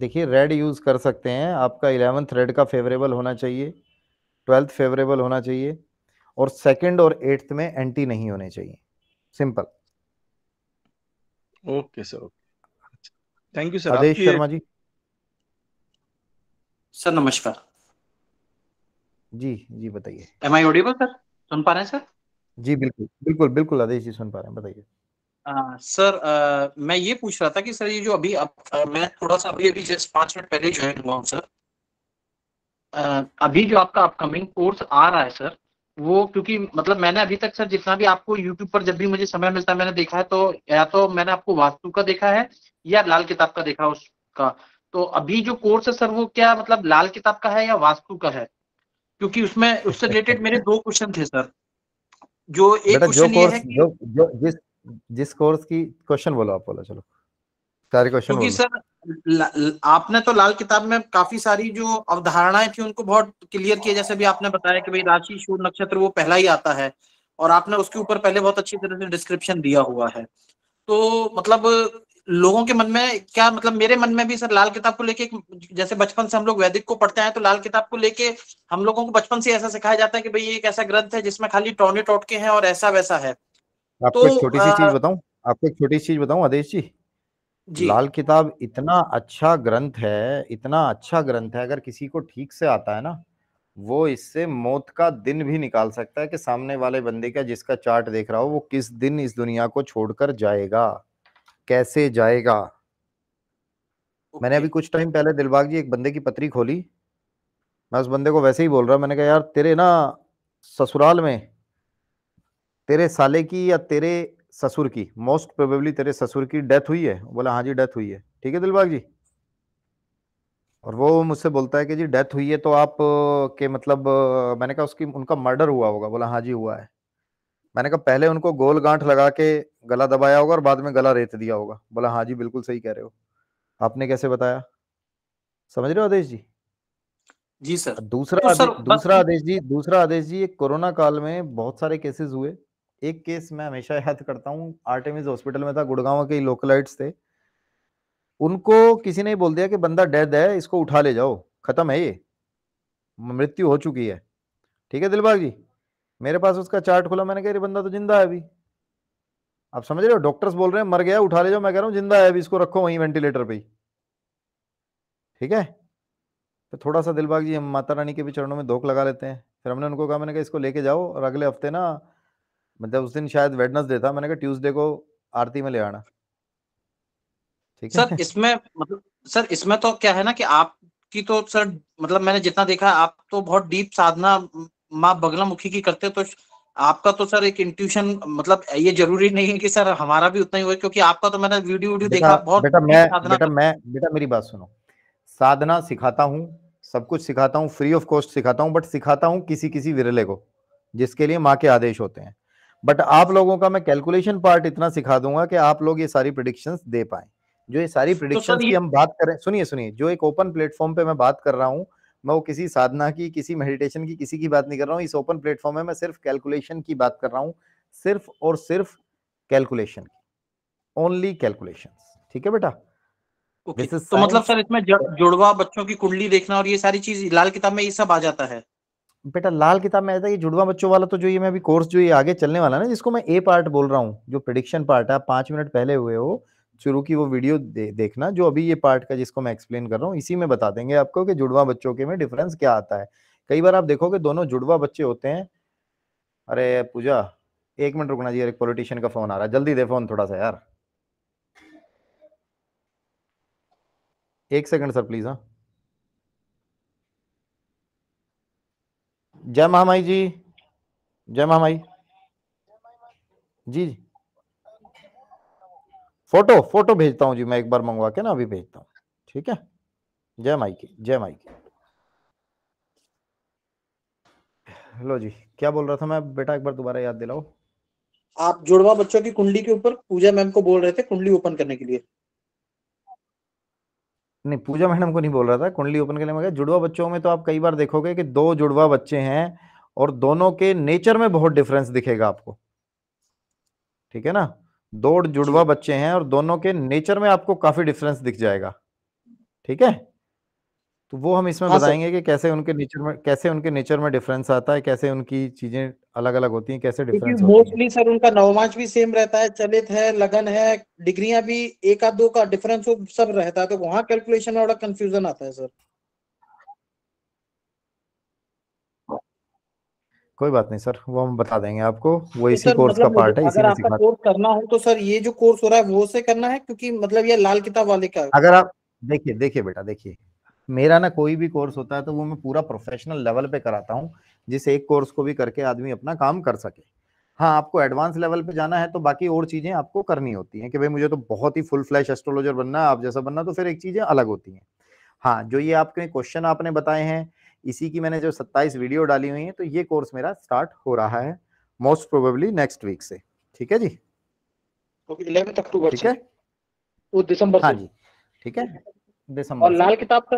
देखिए रेड यूज कर सकते हैं आपका इलेवेंथ रेड का फेवरेबल होना चाहिए ट्वेल्थ फेवरेबल होना चाहिए और सेकंड और एट्थ में एंटी नहीं होने चाहिए सिंपल ओके सर ओके अच्छा, thank you sir Adesh Sharma ji sir नमस्कार जी जी बताइए एम आई ऑडिबल सर सुन पा रहे हैं सर जी बिल्कुल बिल्कुल बिल्कुल आदेश जी सुन पा रहे हैं बताइए सर uh, uh, मैं ये पूछ रहा था कि सर ये जो अभी अब uh, मैं थोड़ा सा अभी अभी जस्ट पांच मिनट पहले ज्वाइन हुआ हूँ सर uh, अभी जो आपका अपकमिंग कोर्स आ रहा है सर वो क्योंकि मतलब मैंने अभी तक सर जितना भी आपको यूट्यूब पर जब भी मुझे समय मिलता है मैंने देखा है तो या तो मैंने आपको वास्तु का देखा है या लाल किताब का देखा उसका तो अभी जो कोर्स है सर वो क्या मतलब लाल किताब का है या वास्तु का है क्योंकि उसमें उससे रिलेटेड मेरे दो क्वेश्चन थे सर जो एक क्वेश्चन ये है जो, जो जिस जिस कोर्स की क्वेश्चन बोलो आप बोला चलो सारे क्वेश्चन क्योंकि सर आपने तो लाल किताब में काफी सारी जो अवधारणाएं थी उनको बहुत क्लियर किया जैसे भी आपने बताया कि भाई राशि शूर नक्षत्र वो पहला ही आता है और आपने उसके ऊपर पहले बहुत अच्छी तरह से डिस्क्रिप्शन दिया हुआ है तो मतलब लोगों के मन में क्या मतलब मेरे मन में भी सर लाल किताब को लेके जैसे बचपन से हम लोग वैदिक को पढ़ते हैं तो लाल किताब को लेके हम लोगों को बचपन से ऐसा सिखाया जाता है कि भाई ये एक ऐसा ग्रंथ है जिसमें खाली टोने टोटके हैं और ऐसा वैसा है आपको तो, छोटी सी चीज बताऊं आपको एक छोटी चीज बताऊं आदेश जी लाल किताब इतना अच्छा ग्रंथ है इतना अच्छा ग्रंथ है अगर किसी को ठीक से आता है ना वो इससे मौत का दिन भी निकाल सकता है कि सामने वाले बंदे का जिसका चार्ट देख रहा हो वो किस दिन इस दुनिया को छोड़कर जाएगा कैसे जाएगा okay. मैंने अभी कुछ टाइम पहले दिलबाग जी एक बंदे की पत्री खोली मैं उस बंदे को वैसे ही बोल रहा मैंने कहा यार तेरे ना ससुराल में तेरे साले की या तेरे ससुर की मोस्ट प्रोबेबली तेरे ससुर की डेथ हुई है बोला हाँ जी डेथ हुई है ठीक है दिलबाग जी और वो मुझसे बोलता है कि जी डेथ हुई है तो आप के मतलब मैंने कहा उसकी उनका मर्डर हुआ होगा बोला हाँ जी हुआ है मैंने कहा पहले उनको गोल गांठ लगा के गला दबाया होगा और बाद में गला रेत दिया होगा बोला हाँ जी बिल्कुल सही कह रहे हो आपने कैसे बताया समझ रहे हो आदेश जी जी सर दूसरा तो सर, दूसरा आदेश जी दूसरा आदेश जी कोरोना काल में बहुत सारे केसेस हुए एक केस मैं हमेशा *laughs* याद करता हूँ आर्टेमिस हॉस्पिटल में था गुड़गांव के लोकलाइट थे उनको किसी ने बोल दिया कि बंदा डेड है इसको उठा ले जाओ खत्म है ये मृत्यु हो चुकी है ठीक है दिलबाग जी मेरे पास उसका चार्ट खुला मैंने कह रही बंदा तो जिंदा है अभी आप समझ रहे हो डॉक्टर्स बोल रहे हैं मर गया उठा ले जाओ मैं कह रहा हूँ जिंदा है अभी इसको रखो वहीं वेंटिलेटर पे ठीक है तो थोड़ा सा दिलबाग जी हम माता रानी के भी चरणों में धोख लगा लेते हैं फिर हमने उनको कहा मैंने कहा इसको लेके जाओ और अगले हफ्ते ना मतलब उस दिन शायद वेडनेसडे था मैंने कहा ट्यूसडे को आरती में ले आना ठीक है सर इसमें मतलब सर इसमें तो क्या है ना कि आपकी तो सर मतलब मैंने जितना देखा आप तो बहुत डीप साधना माँ मुखी की करते तो आपका तो सर एक इंट्यूशन मतलब ये जरूरी नहीं है कि सर हमारा भी उतना ही हुआ क्योंकि आपका तो मैंने वीडियो वीडियो देखा बहुत बेटा मैं बेटा मैं बेटा मेरी बात सुनो साधना सिखाता हूँ सब कुछ सिखाता हूँ फ्री ऑफ कॉस्ट सिखाता हूँ बट सिखाता हूँ किसी किसी विरले को जिसके लिए माँ के आदेश होते हैं बट आप लोगों का मैं कैलकुलेशन पार्ट इतना सिखा दूंगा कि आप लोग ये सारी प्रिडिक्शंस दे पाए जो ये सारी प्रिडिक्शंस तो की हम बात करें सुनिए सुनिए जो एक ओपन प्लेटफॉर्म पे मैं बात कर रहा हूँ मैं वो किसी साधना की किसी मेडिटेशन की किसी की बात नहीं कर रहा हूँ इस ओपन प्लेटफॉर्म में मैं सिर्फ कैलकुलेशन की बात कर रहा हूँ सिर्फ और सिर्फ कैलकुलेशन की ओनली कैलकुलेशन ठीक है बेटा okay. तो मतलब सर इसमें जुड़वा बच्चों की कुंडली देखना और ये सारी चीज लाल किताब में ये सब आ जाता है बेटा लाल किताब में आता है ये जुड़वा बच्चों वाला तो जो ये मैं अभी कोर्स जो ये आगे चलने वाला ना जिसको मैं ए पार्ट बोल रहा हूँ जो प्रिडिक्शन पार्ट है पांच मिनट पहले हुए हो शुरू की वो वीडियो दे, देखना जो अभी ये पार्ट का जिसको मैं एक्सप्लेन कर रहा हूँ इसी में बता देंगे आपको कि जुड़वा बच्चों के में डिफरेंस क्या आता है कई बार आप देखोगे दोनों जुड़वा बच्चे होते हैं अरे पूजा एक मिनट रुकना जी एक पॉलिटिशियन का फोन आ रहा है जल्दी दे फोन थोड़ा सा यार एक सेकंड सर प्लीज हाँ जय महामाई जी जय महामाई जी जी फोटो फोटो भेजता हूँ जी मैं एक बार मंगवा के ना अभी भेजता हूँ ठीक है जय माई की जय माई की हेलो जी क्या बोल रहा था मैं बेटा एक बार दोबारा याद दिलाओ आप जुड़वा बच्चों की कुंडली के ऊपर पूजा मैम को बोल रहे थे कुंडली ओपन करने के लिए नहीं पूजा मैडम को नहीं बोल रहा था कुंडली ओपन के लिए मैं जुड़वा बच्चों में तो आप कई बार देखोगे कि दो जुड़वा बच्चे हैं और दोनों के नेचर में बहुत डिफरेंस दिखेगा आपको ठीक है ना दो जुड़वा बच्चे हैं और दोनों के नेचर में आपको काफी डिफरेंस दिख जाएगा ठीक है तो वो हम इसमें हाँ बताएंगे कि कैसे उनके नेचर में कैसे उनके नेचर में डिफरेंस आता है कैसे उनकी चीजें अलग अलग होती हैं कैसे डिफरेंस मोस्टली सर उनका नवमांश भी सेम रहता है चलित है लगन है डिग्रियां भी एक आध दो का डिफरेंस सब रहता है तो वहाँ कैलकुलेशन में बड़ा कंफ्यूजन आता है सर कोई बात नहीं सर वो हम बता देंगे आपको वो तो इसी कोर्स मतलब का पार्ट है इसी में कोर्स करना है तो सर ये जो कोर्स हो रहा है वो से करना है क्योंकि मतलब ये लाल किताब वाले का अगर आप देखिए देखिए बेटा देखिए मेरा ना कोई भी कोर्स होता है तो वो मैं पूरा प्रोफेशनल लेवल पे कराता हूँ जिस एक कोर्स को भी करके आदमी अपना काम कर सके हाँ आपको एडवांस लेवल पे जाना है तो बाकी और चीजें आपको करनी होती हैं कि भाई मुझे तो बहुत ही फुल फ्लैश एस्ट्रोलॉजर बनना है आप जैसा बनना तो फिर एक चीजें अलग होती हैं हाँ जो ये आपके क्वेश्चन आपने बताए हैं इसी की मैंने जो 27 वीडियो डाली हुई है तो ये कोर्स मेरा स्टार्ट हो रहा है मोस्ट प्रोबेबली नेक्स्ट वीक से ठीक है जी लाल किताब का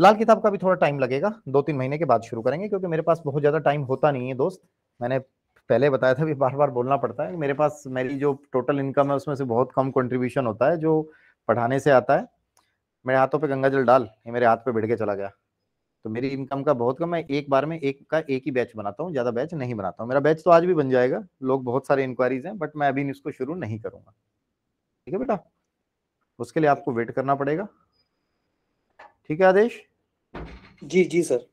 लाल किताब का भी थोड़ा टाइम लगेगा दो तीन महीने के बाद शुरू करेंगे क्योंकि मेरे पास बहुत ज्यादा टाइम होता नहीं है दोस्त मैंने पहले बताया था भी बार बार बोलना पड़ता है मेरे पास मेरी जो टोटल इनकम है उसमें से बहुत कम कंट्रीब्यूशन होता है जो पढ़ाने से आता है मेरे हाथों पे गंगा जल डाल ये मेरे हाथ पे भिड़ के चला गया तो मेरी इनकम का बहुत कम मैं एक बार में एक का एक ही बैच बनाता हूँ ज्यादा बैच नहीं बनाता हूँ मेरा बैच तो आज भी बन जाएगा लोग बहुत सारे इंक्वायरीज हैं बट मैं अभी इसको शुरू नहीं करूंगा ठीक है बेटा उसके लिए आपको वेट करना पड़ेगा ठीक है आदेश जी जी सर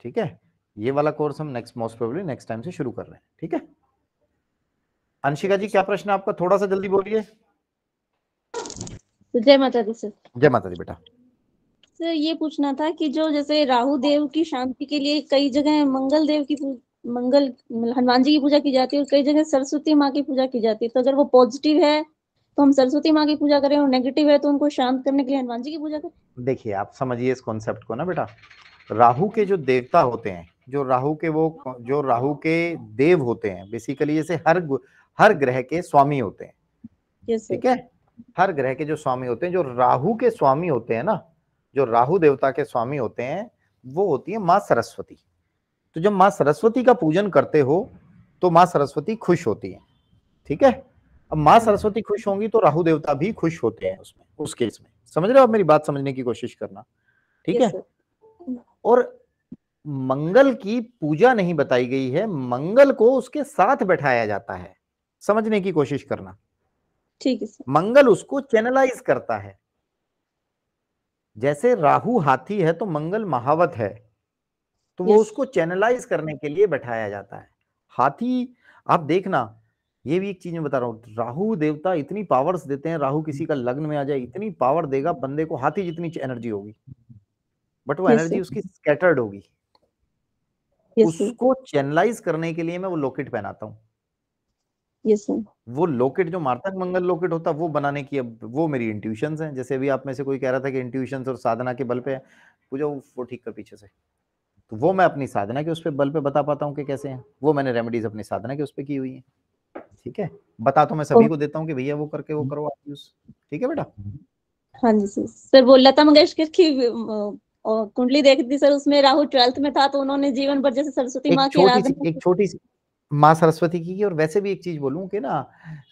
ठीक है ये वाला कोर्स हम next most probably next time से शुरू कर रहे हैं ठीक है अंशिका जी क्या प्रश्न आपका थोड़ा सा जल्दी बोलिए तो जय माता दी सर जय माता दी बेटा सर ये पूछना था कि जो जैसे राहु देव की शांति के लिए कई जगह मंगल देव की मंगल हनुमान जी की पूजा की जाती है और कई जगह सरस्वती माँ की पूजा की जाती है तो अगर वो पॉजिटिव है तो हम सरस्वती माँ की पूजा करें और नेगेटिव है तो उनको शांत करने के लिए हनुमान जी की पूजा करें देखिए आप समझिए इस कॉन्सेप्ट को ना बेटा राहु के जो देवता होते हैं जो राहु के वो जो राहु के देव होते हैं बेसिकली जैसे हर हर ग्रह के स्वामी होते हैं ठीक है हर ग्रह के जो स्वामी होते हैं जो राहु के स्वामी होते हैं ना जो राहु देवता के स्वामी होते हैं वो होती है माँ सरस्वती तो जब माँ सरस्वती का पूजन करते हो तो माँ सरस्वती खुश होती है ठीक है अब माँ सरस्वती खुश होंगी तो राहु देवता भी खुश होते हैं उसमें उस केस में समझ रहे हो आप मेरी बात समझने की कोशिश करना ठीक है और मंगल की पूजा नहीं बताई गई है मंगल को उसके साथ बैठाया जाता है समझने की कोशिश करना ठीक है मंगल उसको चैनलाइज करता है जैसे राहु हाथी है तो मंगल महावत है तो वो उसको चैनलाइज करने के लिए बैठाया जाता है हाथी आप देखना ये भी एक चीज मैं बता रहा हूँ राहु देवता इतनी पावर्स देते हैं राहु किसी का लग्न में आ जाए इतनी पावर देगा बंदे को हाथी जितनी एनर्जी होगी बट वो एनर्जी उसकी स्कैटर्ड होगी उसको चैनलाइज करने के लिए मैं वो लॉकेट पहनाता हूँ yes, वो लोकेट जो मार्तक मंगल लोकेट होता वो बनाने की अब वो मेरी इंट्यूशन हैं जैसे अभी आप में से कोई कह रहा था कि इंट्यूशन और साधना के बल पे पूजा वो ठीक कर पीछे से तो वो मैं अपनी साधना के उस पर बल पे बता पाता हूँ कि कैसे हैं वो मैंने रेमेडीज अपनी साधना के उस पर की हुई है ठीक है बता तो मैं सभी को देता हूँ कि भैया वो करके वो हम्म। करो आप यूज ठीक है बेटा हाँ जी सर सर वो लता मंगेशकर की कुंडली देख दी सर उसमें राहु ट्वेल्थ में था तो उन्होंने जीवन भर जैसे सरस्वती माँ की आराधना एक छोटी सी माँ सरस्वती की और वैसे भी एक चीज बोलूं कि ना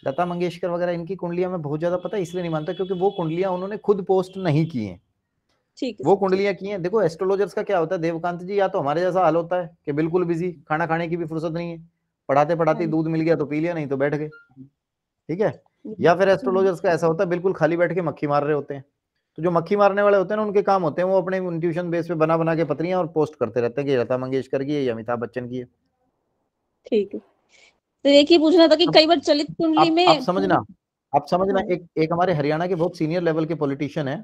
लता मंगेशकर वगैरह इनकी कुंडलियां में बहुत ज्यादा पता इसलिए नहीं मानता क्योंकि वो कुंडलियां उन्होंने खुद पोस्ट नहीं की है ठीक वो कुंडलियां की हैं देखो एस्ट्रोलॉजर्स का क्या होता है देवकांत जी या तो हमारे जैसा हाल होता है कि बिल्कुल बिजी खाना खाने की भी फुर्सत नहीं है पढ़ाते पढ़ाते हाँ। दूध मिल गया तो पी लिया नहीं तो बैठ गए ठीक है या फिर एस्ट्रोलॉजर्स तो का ऐसा होता है बिल्कुल खाली बैठ के मक्खी मार रहे होते हैं तो जो मक्खी मारने वाले होते हैं ना उनके काम होते हैं वो अपने ट्यूशन बेस पे बना बना के पत्रियां और पोस्ट करते रहते हैं कि लता मंगेशकर की है या अमिताभ बच्चन की है ठीक है तो एक ही पूछना था कि कई बार चलित कुंडली में आप समझना आप समझना हाँ। एक एक हमारे हरियाणा के बहुत सीनियर लेवल के पॉलिटिशियन है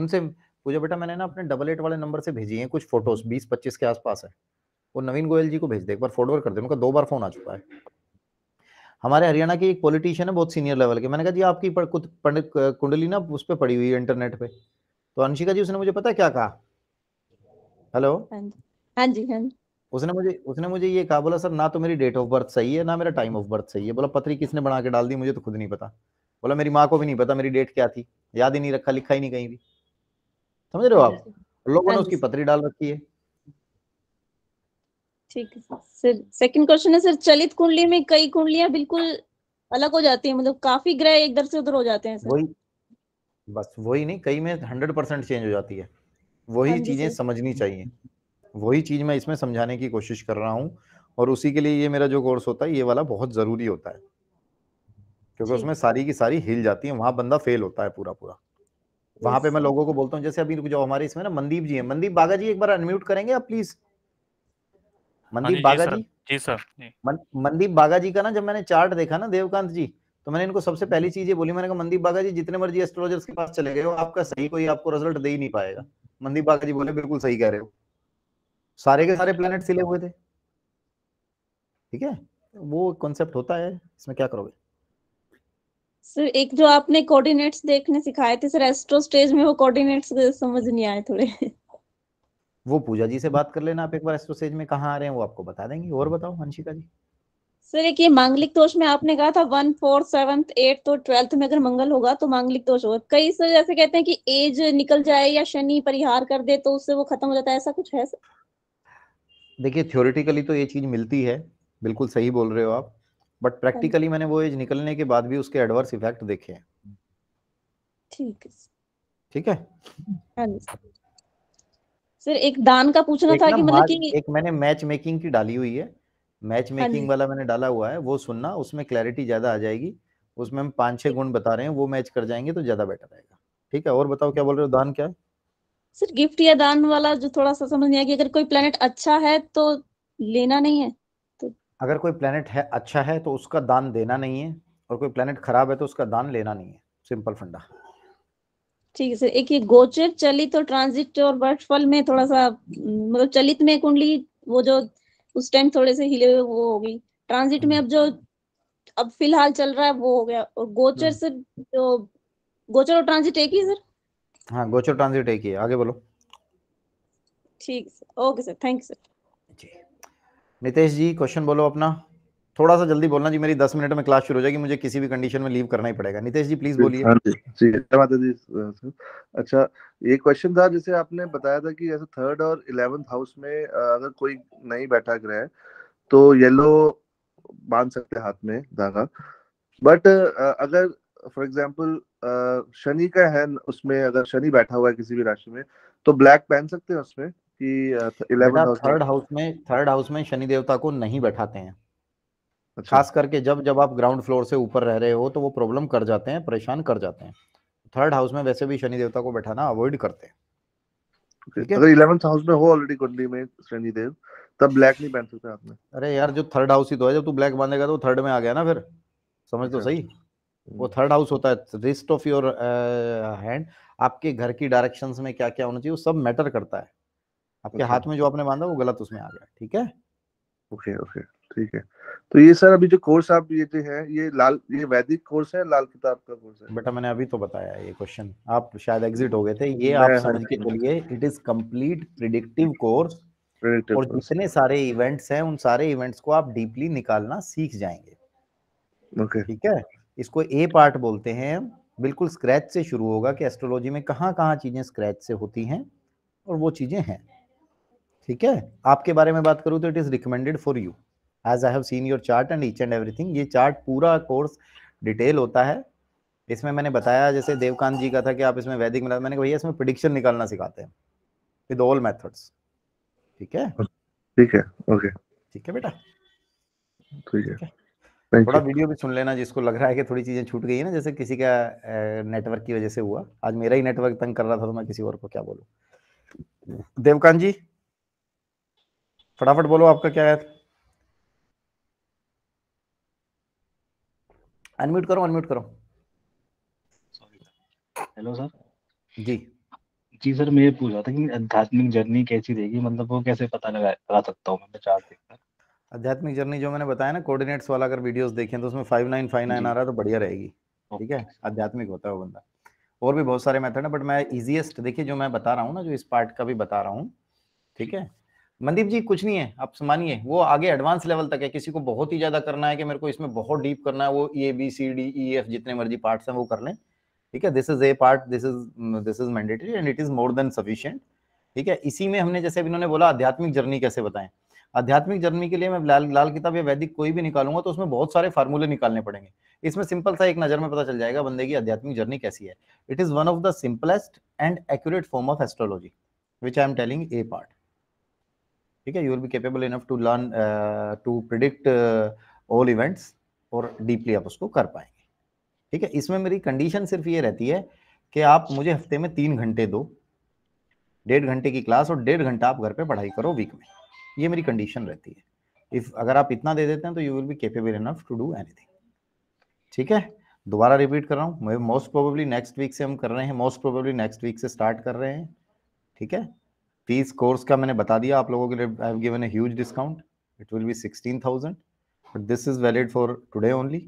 उनसे पूजा बेटा मैंने ना अपने डबल एट वाले नंबर से भेजी है कुछ फोटोज बीस पच्चीस के आसपास है वो नवीन गोयल जी को भेज दे एक बार फॉरवर्ड कर दे उनका दो बार फोन आ चुका है हमारे हरियाणा के एक पॉलिटिशियन है बहुत सीनियर लेवल के मैंने कहा जी आपकी कुछ पंडित कुंडली ना उस पर पड़ी हुई है इंटरनेट पे तो अंशिका जी उसने मुझे पता है क्या कहा हेलो हाँ जी हाँ जी हाँ उसने मुझे उसने मुझे ये कहा बोला सर ना तो मेरी डेट ऑफ बर्थ सही है ना मेरा टाइम ऑफ बर्थ सही है बोला पत्री किसने बना के डाल दी मुझे तो खुद नहीं पता बोला मेरी माँ को भी नहीं पता मेरी डेट क्या थी याद ही नहीं रखा लिखा ही नहीं कहीं भी समझ रहे हो आप लोगों ने हाँ उसकी पत्री डाल रखी है ठीक है सर सेकंड क्वेश्चन है सर चलित कुंडली में कई कुंडलियां बिल्कुल अलग हो जाती है मतलब काफी ग्रह एक दर से उधर हो जाते हैं वही बस वही नहीं कई में हंड्रेड परसेंट चेंज हो जाती है वही हाँ चीजें समझनी चाहिए वही चीज़ मैं इसमें समझाने की कोशिश कर रहा हूँ और उसी के लिए ये मेरा जो कोर्स होता है ये वाला बहुत ज़रूरी होता है क्योंकि उसमें सारी की सारी हिल जाती है वहां बंदा फेल होता है पूरा पूरा वहां पे मैं लोगों को बोलता हूँ जैसे अभी जो हमारे इसमें ना मंदीप जी है मंदीप बागा जी एक बार अनम्यूट करेंगे आप प्लीज़ हाँ मंदीप बागा जी जी सर मंदीप बागा जी का ना जब मैंने चार्ट देखा ना देवकांत जी तो मैंने इनको सबसे पहली हम्म। चीज ये बोली मैंने कहा मंदीप बागा जी जितने मर्जी एस्ट्रोलॉजर्स के पास चले गए हो आपका सही कोई आपको रिजल्ट दे ही नहीं पाएगा मंदीप बागा जी बोले बिल्कुल सही कह रहे हो सारे के सारे प्लेनेट सिले हुए थे ठीक है वो कॉन्सेप्ट होता है इसमें क्या करोगे सर एक जो आपने कोऑर्डिनेट्स देखने सिखाए थे सर एस्ट्रो स्टेज में वो कोऑर्डिनेट्स समझ नहीं आए थोड़े वो पूजा जी से बात कर लेना आप एक बार एस्ट्रो स्टेज में कहाँ आ रहे हैं वो आपको बता देंगे और बताओ अंशिका जी सर एक ये मांगलिक दोष में आपने कहा था वन फोर सेवन एट तो ट्वेल्थ में अगर मंगल होगा तो मांगलिक दोष होगा कई सर जैसे कहते हैं कि एज निकल जाए या शनि परिहार कर दे तो उससे वो खत्म हो जाता है ऐसा कुछ है सर देखिए थ्योरेटिकली तो ये चीज़ मिलती है बिल्कुल सही बोल रहे हो आप बट प्रैक्टिकली हाँ मैंने वो एज निकलने के बाद भी उसके एडवर्स इफेक्ट देखे हैं ठीक है ठीक है हाँ सर एक दान का पूछना था कि मतलब कि एक मैंने मैच मेकिंग की डाली हुई है मैच हाँ मेकिंग वाला मैंने डाला हुआ है वो सुनना उसमें क्लैरिटी ज्यादा आ जाएगी उसमें हम पांच छह गुण बता रहे हैं वो मैच कर जाएंगे तो ज्यादा बेटर रहेगा ठीक है और बताओ क्या बोल रहे हो दान क्या है सर गिफ्ट या दान वाला जो थोड़ा सा समझ नहीं आया कि अगर कोई प्लेनेट अच्छा है तो लेना नहीं है तो अगर कोई प्लेनेट है अच्छा है तो उसका दान देना नहीं है और कोई प्लेनेट खराब है तो उसका दान लेना नहीं है सिंपल फंडा ठीक है सर एक ये गोचर चलित और ट्रांजिट और वर्षफल में थोड़ा सा मतलब चलित में कुंडली वो जो उस टाइम थोड़े से हिले हुए वो हो गई ट्रांजिट में अब जो अब फिलहाल चल रहा है वो हो गया और गोचर हम्म। सर जो गोचर और ट्रांजिट एक ही सर हाँ गोचर ट्रांजिट एक ही आगे बोलो ठीक sir okay sir thank you sir जी नितेश जी क्वेश्चन बोलो अपना थोड़ा सा जल्दी बोलना जी मेरी दस मिनट में क्लास शुरू हो जाएगी मुझे किसी भी कंडीशन में लीव करना ही पड़ेगा नितेश जी प्लीज बोलिए हाँ जी जी जी अच्छा ये क्वेश्चन था जैसे आपने बताया था कि जैसे थर्ड और इलेवेंथ हाउस में अगर कोई नहीं बैठा ग्रह है तो येलो बांध सकते हाथ में धागा बट अगर फॉर एग्जाम्पल uh, शनि का है उसमें अगर शनि बैठा हुआ है किसी भी राशि में तो ब्लैक पहन सकते हैं उसमें कि थर्ड uh, हाउस में थर्ड हाउस में शनि देवता को नहीं बैठाते हैं अच्छा। खास करके जब जब आप ग्राउंड फ्लोर से ऊपर रह रहे हो तो वो प्रॉब्लम कर जाते हैं परेशान कर जाते हैं थर्ड हाउस में वैसे भी शनि देवता को बैठाना अवॉइड करते हैं अगर इलेवेंथ हाउस में हो ऑलरेडी कुंडली में शनि देव तब ब्लैक नहीं पहन सकते आपने अरे यार जो थर्ड हाउस ही तो है जब तू ब्लैक बांधेगा तो थर्ड में आ गया ना फिर समझ तो अच्छा। सही वो थर्ड हम्म। हाउस होता है रिस्ट ऑफ योर हैंड आपके घर की डायरेक्शंस में क्या क्या होना चाहिए वो सब मैटर करता है आपके अच्छा। हाथ में जो आपने बांधा वो गलत उसमें आ गया ठीक है ओके ओके ठीक है तो ये सर अभी जो कोर्स आप ये जो है ये लाल ये वैदिक कोर्स है लाल किताब का कोर्स है बेटा मैंने अभी तो बताया ये क्वेश्चन आप शायद एग्जिट हो गए थे ये आप हाँ, समझ के हाँ। चलिए it is complete predictive course और जितने सारे इवेंट्स हैं उन सारे इवेंट्स को आप डीपली निकालना सीख जाएंगे ओके ठीक है इसको ए पार्ट बोलते हैं बिल्कुल स्क्रैच से शुरू होगा कि एस्ट्रोलॉजी में कहाँ कहाँ चीज़ें स्क्रैच से होती हैं और वो चीज़ें हैं ठीक है आपके बारे में बात करूँ तो it is recommended for you as I have seen your chart and each and everything ये चार्ट पूरा कोर्स डिटेल होता है इसमें मैंने बताया जैसे देवकांत जी का था कि आप इसमें वैदिक मिला मैंने कहा भैया इसमें प्रडिक्शन निकालना सिखाते हैं विद ऑल मेथड्स ठीक है ठीक है ओके ठीक है बेटा ठीक है थोड़ा वीडियो भी सुन लेना जिसको लग रहा है कि थोड़ी चीजें छूट गई है ना जैसे किसी का नेटवर्क की वजह से हुआ आज मेरा ही नेटवर्क तंग कर रहा था तो मैं किसी और को क्या बोलू देवकांत जी फटाफट बोलो आपका क्या है अनम्यूट करो अनम्यूट करो हेलो सर जी जी सर मैं पूछ रहा था कि आध्यात्मिक जर्नी कैसी रहेगी मतलब वो कैसे पता लगा लगा सकता हूँ मैं चार देखकर आध्यात्मिक जर्नी जो मैंने बताया ना कोऑर्डिनेट्स वाला अगर वीडियोस देखें तो उसमें फाइव नाइन फाइव नाइन आ रहा है तो बढ़िया रहेगी ठीक है आध्यात्मिक होता है वो बंदा और भी बहुत सारे मेथड है बट मैं इजिएस्ट देखिए जो मैं बता रहा हूँ ना जो इस पार्ट का भी बता रहा हूँ ठीक है मंदीप जी कुछ नहीं है आप मानिए वो आगे एडवांस लेवल तक है किसी को बहुत ही ज्यादा करना है कि मेरे को इसमें बहुत डीप करना है वो A B C D E F जितने मर्जी पार्ट्स हैं वो कर लें ठीक है this is a part this is this is mandatory and it is more than sufficient ठीक है इसी में हमने जैसे इन्होंने बोला आध्यात्मिक जर्नी कैसे बताएं आध्यात्मिक जर्नी के लिए मैं लाल लाल किताब या वैदिक कोई भी निकालूंगा तो उसमें बहुत सारे फार्मूले निकालने पड़ेंगे इसमें सिंपल सा एक नजर में पता चल जाएगा बंदे की आध्यात्मिक जर्नी कैसी है it is one of the simplest and accurate form of astrology which I am telling a part ठीक है you will be capable enough to learn to predict all events और डीपली आप उसको कर पाएंगे ठीक है इसमें मेरी कंडीशन सिर्फ ये रहती है कि आप मुझे हफ्ते में तीन घंटे दो डेढ़ घंटे की क्लास और डेढ़ घंटा आप घर पे पढ़ाई करो वीक में ये मेरी कंडीशन रहती है इफ अगर आप इतना दे देते हैं तो you will be capable enough to do anything ठीक है दोबारा रिपीट कर रहा हूँ मैं मोस्ट प्रोबेबली नेक्स्ट वीक से हम कर रहे हैं मोस्ट प्रोबेबली नेक्स्ट वीक से स्टार्ट कर रहे हैं ठीक है तीस कोर्स का मैंने बता दिया आप लोगों के लिए I have given a huge discount it will be sixteen thousand but this is valid for today only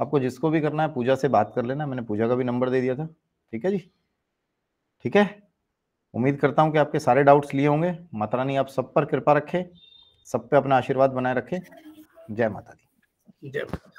आपको जिसको भी करना है पूजा से बात कर लेना मैंने पूजा का भी नंबर दे दिया था ठीक है जी ठीक है उम्मीद करता हूँ कि आपके सारे डाउट्स लिए होंगे माता रानी आप सब पर कृपा रखें सब पे अपना आशीर्वाद बनाए रखें जय माता दी जय माता